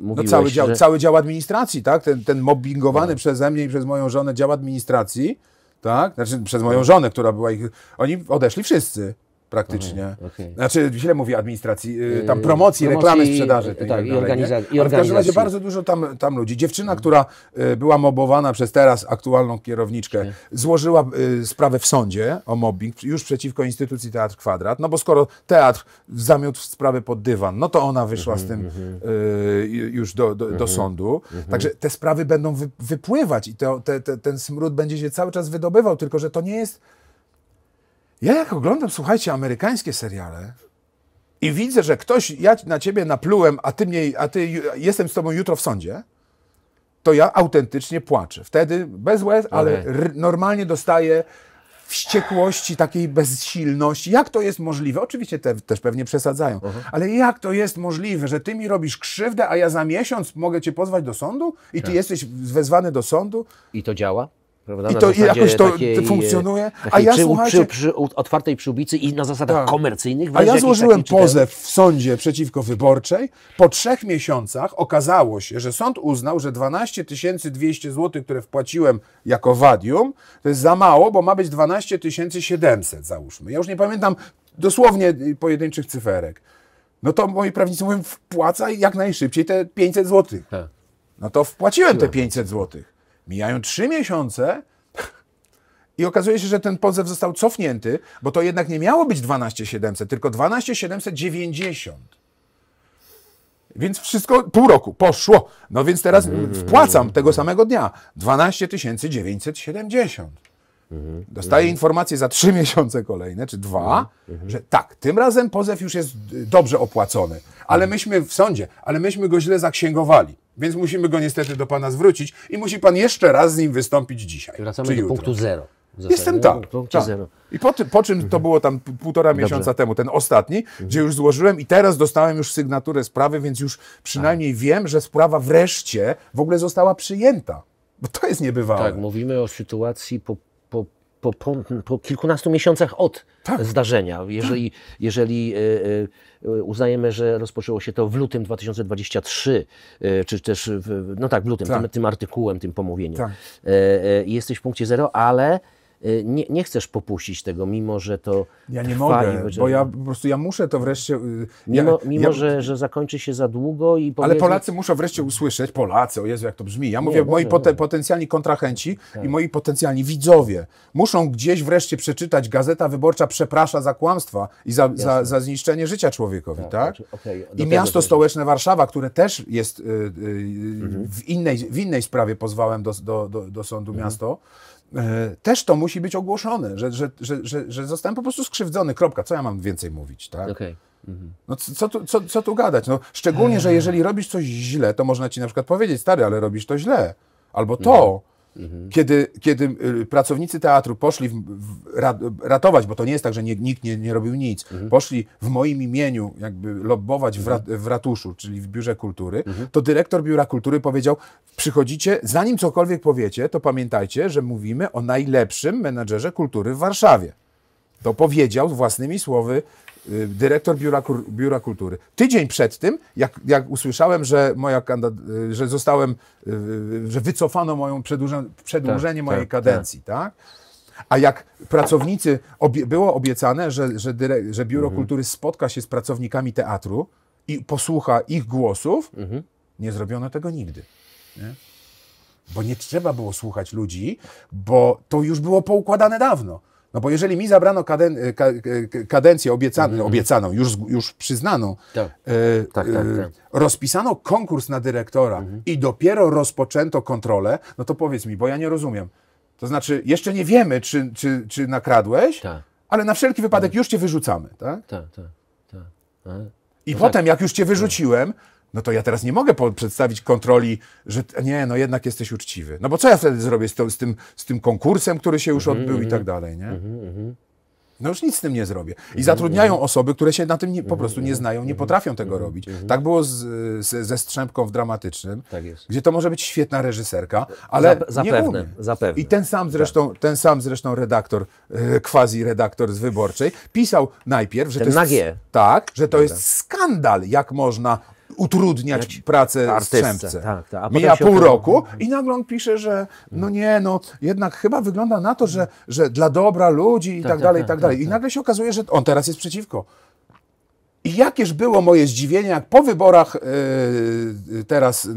No cały, dział, że... cały dział administracji, tak, ten, ten mobbingowany no. przeze mnie i przez moją żonę dział administracji, tak, znaczy przez moją żonę, która była ich, oni odeszli wszyscy praktycznie. okay. Znaczy, źle mówię administracji, y, yy, tam promocji, promocji reklamy, sprzedaży. Yy, tak, i, organizacji. Ale w każdym razie bardzo dużo tam, tam ludzi. Dziewczyna, mm. która y, była mobowana przez teraz aktualną kierowniczkę, złożyła y, sprawę w sądzie o mobbing już przeciwko instytucji Teatr Kwadrat, no bo skoro teatr zamiótł sprawę pod dywan, no to ona wyszła z mhm, tym mhm. już do, do, do mhm, sądu. Także te sprawy będą wy, wypływać i to, te, te, ten smród będzie się cały czas wydobywał, tylko że to nie jest ja jak oglądam, słuchajcie, amerykańskie seriale i widzę, że ktoś, ja na ciebie naplułem, a ty, mnie, a ty jestem z tobą jutro w sądzie, to ja autentycznie płaczę. Wtedy bez łez, ale okay. normalnie dostaję wściekłości, takiej bezsilności. Jak to jest możliwe? Oczywiście te też pewnie przesadzają, uh -huh. ale jak to jest możliwe, że ty mi robisz krzywdę, a ja za miesiąc mogę cię pozwać do sądu i ty tak. jesteś wezwany do sądu? I to działa? Prawda? I to i jakoś to takiej, e, funkcjonuje. a ja przy, słuchajcie, przy, przy, otwartej przyłbicy i na zasadach tak. komercyjnych. A ja złożyłem pozew w sądzie przeciwko wyborczej. Po trzech miesiącach okazało się, że sąd uznał, że 12 200 zł, które wpłaciłem jako wadium, to jest za mało, bo ma być 12 700 załóżmy. Ja już nie pamiętam dosłownie y, pojedynczych cyferek. No to moi prawnicy mówią, wpłacaj jak najszybciej te 500 zł. Tak. No to wpłaciłem te 500 złotych. Mijają trzy miesiące i okazuje się, że ten pozew został cofnięty, bo to jednak nie miało być 12700, tylko 12790. Więc wszystko pół roku poszło. No więc teraz mm, wpłacam tego samego dnia 12970. Mhm. Dostaje informację za trzy miesiące kolejne, czy dwa, mhm. Mhm. że tak, tym razem pozew już jest y, dobrze opłacony, ale myśmy w sądzie, ale myśmy go źle zaksięgowali. Więc musimy go niestety do pana zwrócić i musi pan jeszcze raz z nim wystąpić dzisiaj. Wracamy do jutro. punktu zero. Jestem tak. zero. I po, po czym to było tam półtora Dobrze. miesiąca temu, ten ostatni, mhm. gdzie już złożyłem i teraz dostałem już sygnaturę sprawy, więc już tak. przynajmniej A. wiem, że sprawa wreszcie w ogóle została przyjęta. Bo to jest niebywałe. Tak, mówimy o sytuacji po po, po, po kilkunastu miesiącach od tak. zdarzenia. Jeżeli, tak. jeżeli e, e, uznajemy, że rozpoczęło się to w lutym 2023, e, czy też, w, no tak, w lutym, tak. Tym, tym, artykułem, tym pomówieniem, tak. i jesteś w punkcie zero, ale Y, nie, nie, chcesz popuścić tego, mimo że to. Ja nie trwa mogę, i, bo ja po prostu ja muszę to wreszcie. Y, mimo, ja, mimo ja... Że, że zakończy się za długo i. Powiedzmy... Ale Polacy muszą wreszcie usłyszeć, Polacy, o Jezu, jak to brzmi. Ja mówię, nie, moi potencjalni kontrahenci tak. i moi potencjalni widzowie muszą gdzieś wreszcie przeczytać Gazeta Wyborcza przeprasza za kłamstwa i za, za, za, zniszczenie życia człowiekowi, tak? tak? Znaczy, okay, I miasto stołeczne Warszawa, które też jest yy, yy, mhm. w, innej, w innej sprawie pozwałem do, do, do, do sądu mhm. miasto. E, też to musi być ogłoszone, że, że, że, że, że zostałem po prostu skrzywdzony, kropka, co ja mam więcej mówić, tak? Okay. Mhm. No co tu, co, co tu gadać? No, szczególnie, że eee. jeżeli robisz coś źle, to można ci na przykład powiedzieć, stary, ale robisz to źle. Albo to, mhm. Mhm. Kiedy, kiedy y, pracownicy teatru poszli w, w, ratować, bo to nie jest tak, że nie, nikt nie, nie robił nic, mhm. poszli w moim imieniu jakby lobbować mhm. w, rat, w, ratuszu, czyli w biurze kultury, mhm. to dyrektor biura kultury powiedział: Przychodzicie, zanim cokolwiek powiecie, to pamiętajcie, że mówimy o najlepszym menadżerze kultury w Warszawie. To powiedział własnymi słowy Y, dyrektor Biura, Biura Kultury. Tydzień przed tym, jak, jak usłyszałem, że, moja y, że zostałem, y, że wycofano moją przedłużenie, przedłużenie tak, mojej tak, tak, kadencji, tak? A jak pracownicy, obie, było obiecane, że, że, dyre, że Biuro mhm. Kultury spotka się z pracownikami teatru i posłucha ich głosów, mhm. nie zrobiono tego nigdy. Nie? Bo nie trzeba było słuchać ludzi, bo to już było poukładane dawno. No bo jeżeli mi zabrano kaden, e, e, kadencję obiecaną, mm. obiecaną już, już przyznaną, tak. E, tak, e, tak, e, rozpisano konkurs na dyrektora mm. i dopiero rozpoczęto kontrolę, no to powiedz mi, bo ja nie rozumiem. To znaczy, jeszcze nie wiemy, czy, czy, czy nakradłeś, tak. ale na wszelki wypadek mhm. już cię wyrzucamy, tak? Tak, tak. tak. I no potem, jak już cię wyrzuciłem, no to ja teraz nie mogę przedstawić kontroli, że nie, no jednak jesteś uczciwy. No bo co ja wtedy zrobię z, to, z, tym, z tym, konkursem, który się już mhm, odbył i mhm. tak dalej, nie? Mhm, no już nic z tym nie zrobię. I zatrudniają osoby, które się na tym nie, po prostu nie znają, nie potrafią tego robić. Tak było z, z, ze Strzępką w Dramatycznym, tak gdzie to może być świetna reżyserka, ale Zap, zapewne, nie umie. zapewne. I ten sam tak. zresztą, tak. ten sam zresztą redaktor, e, quasi-redaktor z Wyborczej, pisał najpierw, że ten to jest... Tak, że to jest skandal, jak można utrudniać pracę artystce, strzępce. Tak, tak. Mija pół roku i nagle on pisze, że no nie, no jednak chyba wygląda na to, że, że dla dobra ludzi i tak, tak, tak dalej, i tak, tak, tak dalej. I nagle się okazuje, że on teraz jest przeciwko. I jakież było moje zdziwienie, jak po wyborach yy, teraz yy,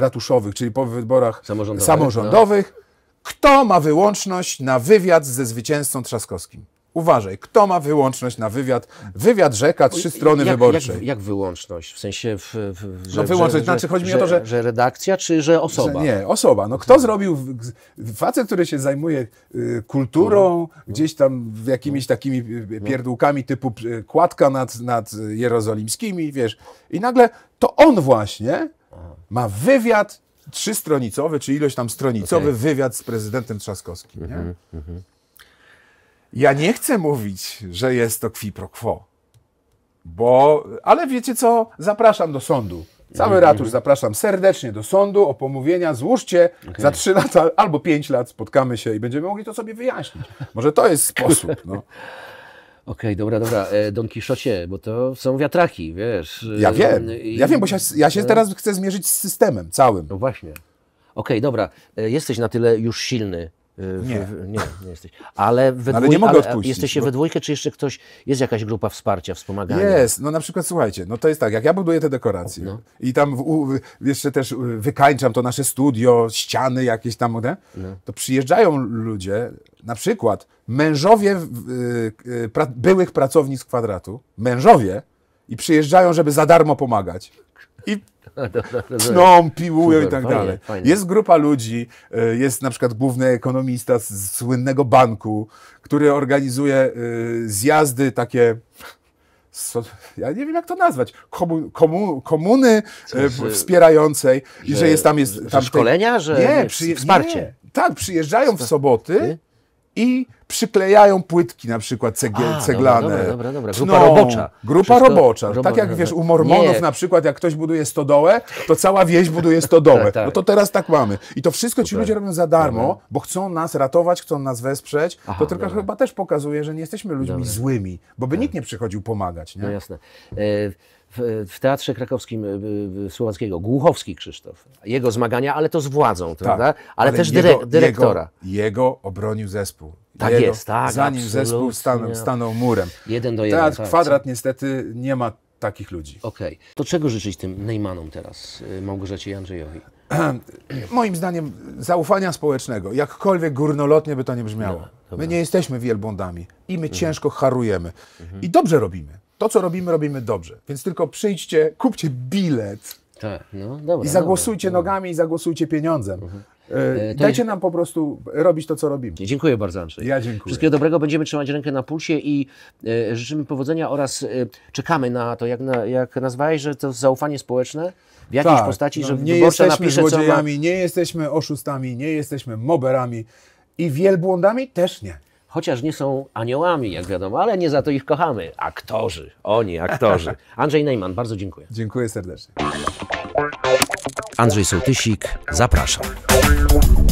ratuszowych, czyli po wyborach samorządowych, samorządowych no. kto ma wyłączność na wywiad ze zwycięzcą Trzaskowskim? uważaj, kto ma wyłączność na wywiad? Wywiad rzeka, trzy strony jak, wyborcze. Jak, jak, wyłączność? W sensie... W, w, no, że, no wyłączność, że, znaczy chodzi że, mi o to, że... Że redakcja, czy że osoba? Że nie, osoba. No kto zrobił... Facet, który się zajmuje y, kulturą, no. gdzieś tam jakimiś mhm. takimi y, y, no. pierdółkami typu kładka nad, nad jerozolimskimi, wiesz. I nagle to on właśnie ma wywiad trzystronicowy, czy ilość tam stronicowy, okay. wywiad z prezydentem Trzaskowskim. Nie? Mm -hmm. Ja nie chcę mówić, że jest to qui pro quo, bo, ale wiecie co, zapraszam do sądu. Cały mhm. ratusz zapraszam serdecznie do sądu o pomówienia. Złóżcie okay. za 3 lata albo 5 lat spotkamy się i będziemy mogli to sobie wyjaśnić. Może to jest sposób. No. Okej, okay, dobra, dobra. E, Don Kiszocie, bo to są wiatraki, wiesz. Ja e, wiem, I... ja wiem, bo się, ja się e? teraz chcę zmierzyć z systemem całym. No właśnie. Okej, okay, dobra. Jesteś na tyle już silny, Y, nie. W, nie, nie jesteś. Ale, we ale nie mogę odpuścić. Jesteście bo... we dwójkę, czy jeszcze ktoś, jest jakaś grupa wsparcia, wspomagania? Jest, no na przykład słuchajcie, no to jest tak, jak ja buduję te dekoracje no. i tam w, jeszcze też y, wykańczam to nasze studio, ściany jakieś tam, No. to przyjeżdżają ludzie, na przykład mężowie y, pra, byłych pracownic kwadratu, mężowie, i przyjeżdżają, żeby za darmo pomagać. I no, tną, piłują Super, i tak dalej. Fajnie, Jest grupa ludzi, e, jest na przykład główny ekonomista z słynnego banku, który organizuje e, zjazdy takie ja nie wiem jak to nazwać, komu, komu, komuny e, że, wspierającej i że, jest tam... Jest, że tam szkolenia? Że nie, przyje, wsparcie? Nie. tak, przyjeżdżają w soboty i przyklejają płytki, na przykład cegiel, A, ceglane. Dobra, dobra, dobra, Grupa no, robocza. Grupa Wszystko robocza. Robo tak jak wiesz, u Mormonów nie. na przykład, jak ktoś buduje stodołę, to cała wieś buduje stodołę. tak, tak. No to teraz tak mamy. I to wszystko Super. ci ludzie robią za darmo, dobra. bo chcą nas ratować, chcą nas wesprzeć. Aha, to tylko dobra. chyba też pokazuje, że nie jesteśmy ludźmi złymi, bo by tak. nikt nie przychodził pomagać. Nie? No jasne. E w Teatrze Krakowskim y, y, Słowackiego, Głuchowski Krzysztof, jego zmagania, ale to z władzą, tak, prawda? Ale, ale też jego, dyrektora. Jego, jego, obronił zespół. Tak jego, jest, tak. Zanim zespół stanął, stanął murem. Jeden do jeden. Teatr tak, Kwadrat niestety nie ma takich ludzi. Okej. Okay. To czego życzyć tym Neymanom teraz, y, Małgorzacie i Andrzejowi? Moim zdaniem zaufania społecznego, jakkolwiek górnolotnie by to nie brzmiało. No, my nie jesteśmy wielbłądami i my mhm. ciężko harujemy. Mhm. I dobrze robimy to, co robimy, robimy dobrze. Więc tylko przyjdźcie, kupcie bilet tak, no, dobra, i zagłosujcie dobra, nogami dobra. i zagłosujcie pieniądzem. Mhm. E, e Dajcie nam po prostu robić to, co robimy. Dziękuję bardzo, Andrzej. Ja dziękuję. Wszystkiego dobrego. Będziemy trzymać rękę na pulsie i e, życzymy powodzenia oraz e, czekamy na to, jak, na, jak nazwałeś, że to zaufanie społeczne w jakiejś tak, postaci, no, że nie jesteśmy napisze, złodziejami, ma... nie jesteśmy oszustami, nie jesteśmy moberami i wielbłądami też nie chociaż nie są aniołami, jak wiadomo, ale nie za to ich kochamy. Aktorzy, oni, aktorzy. Andrzej Neyman, bardzo dziękuję. Dziękuję serdecznie. Andrzej Sołtysik, zapraszam.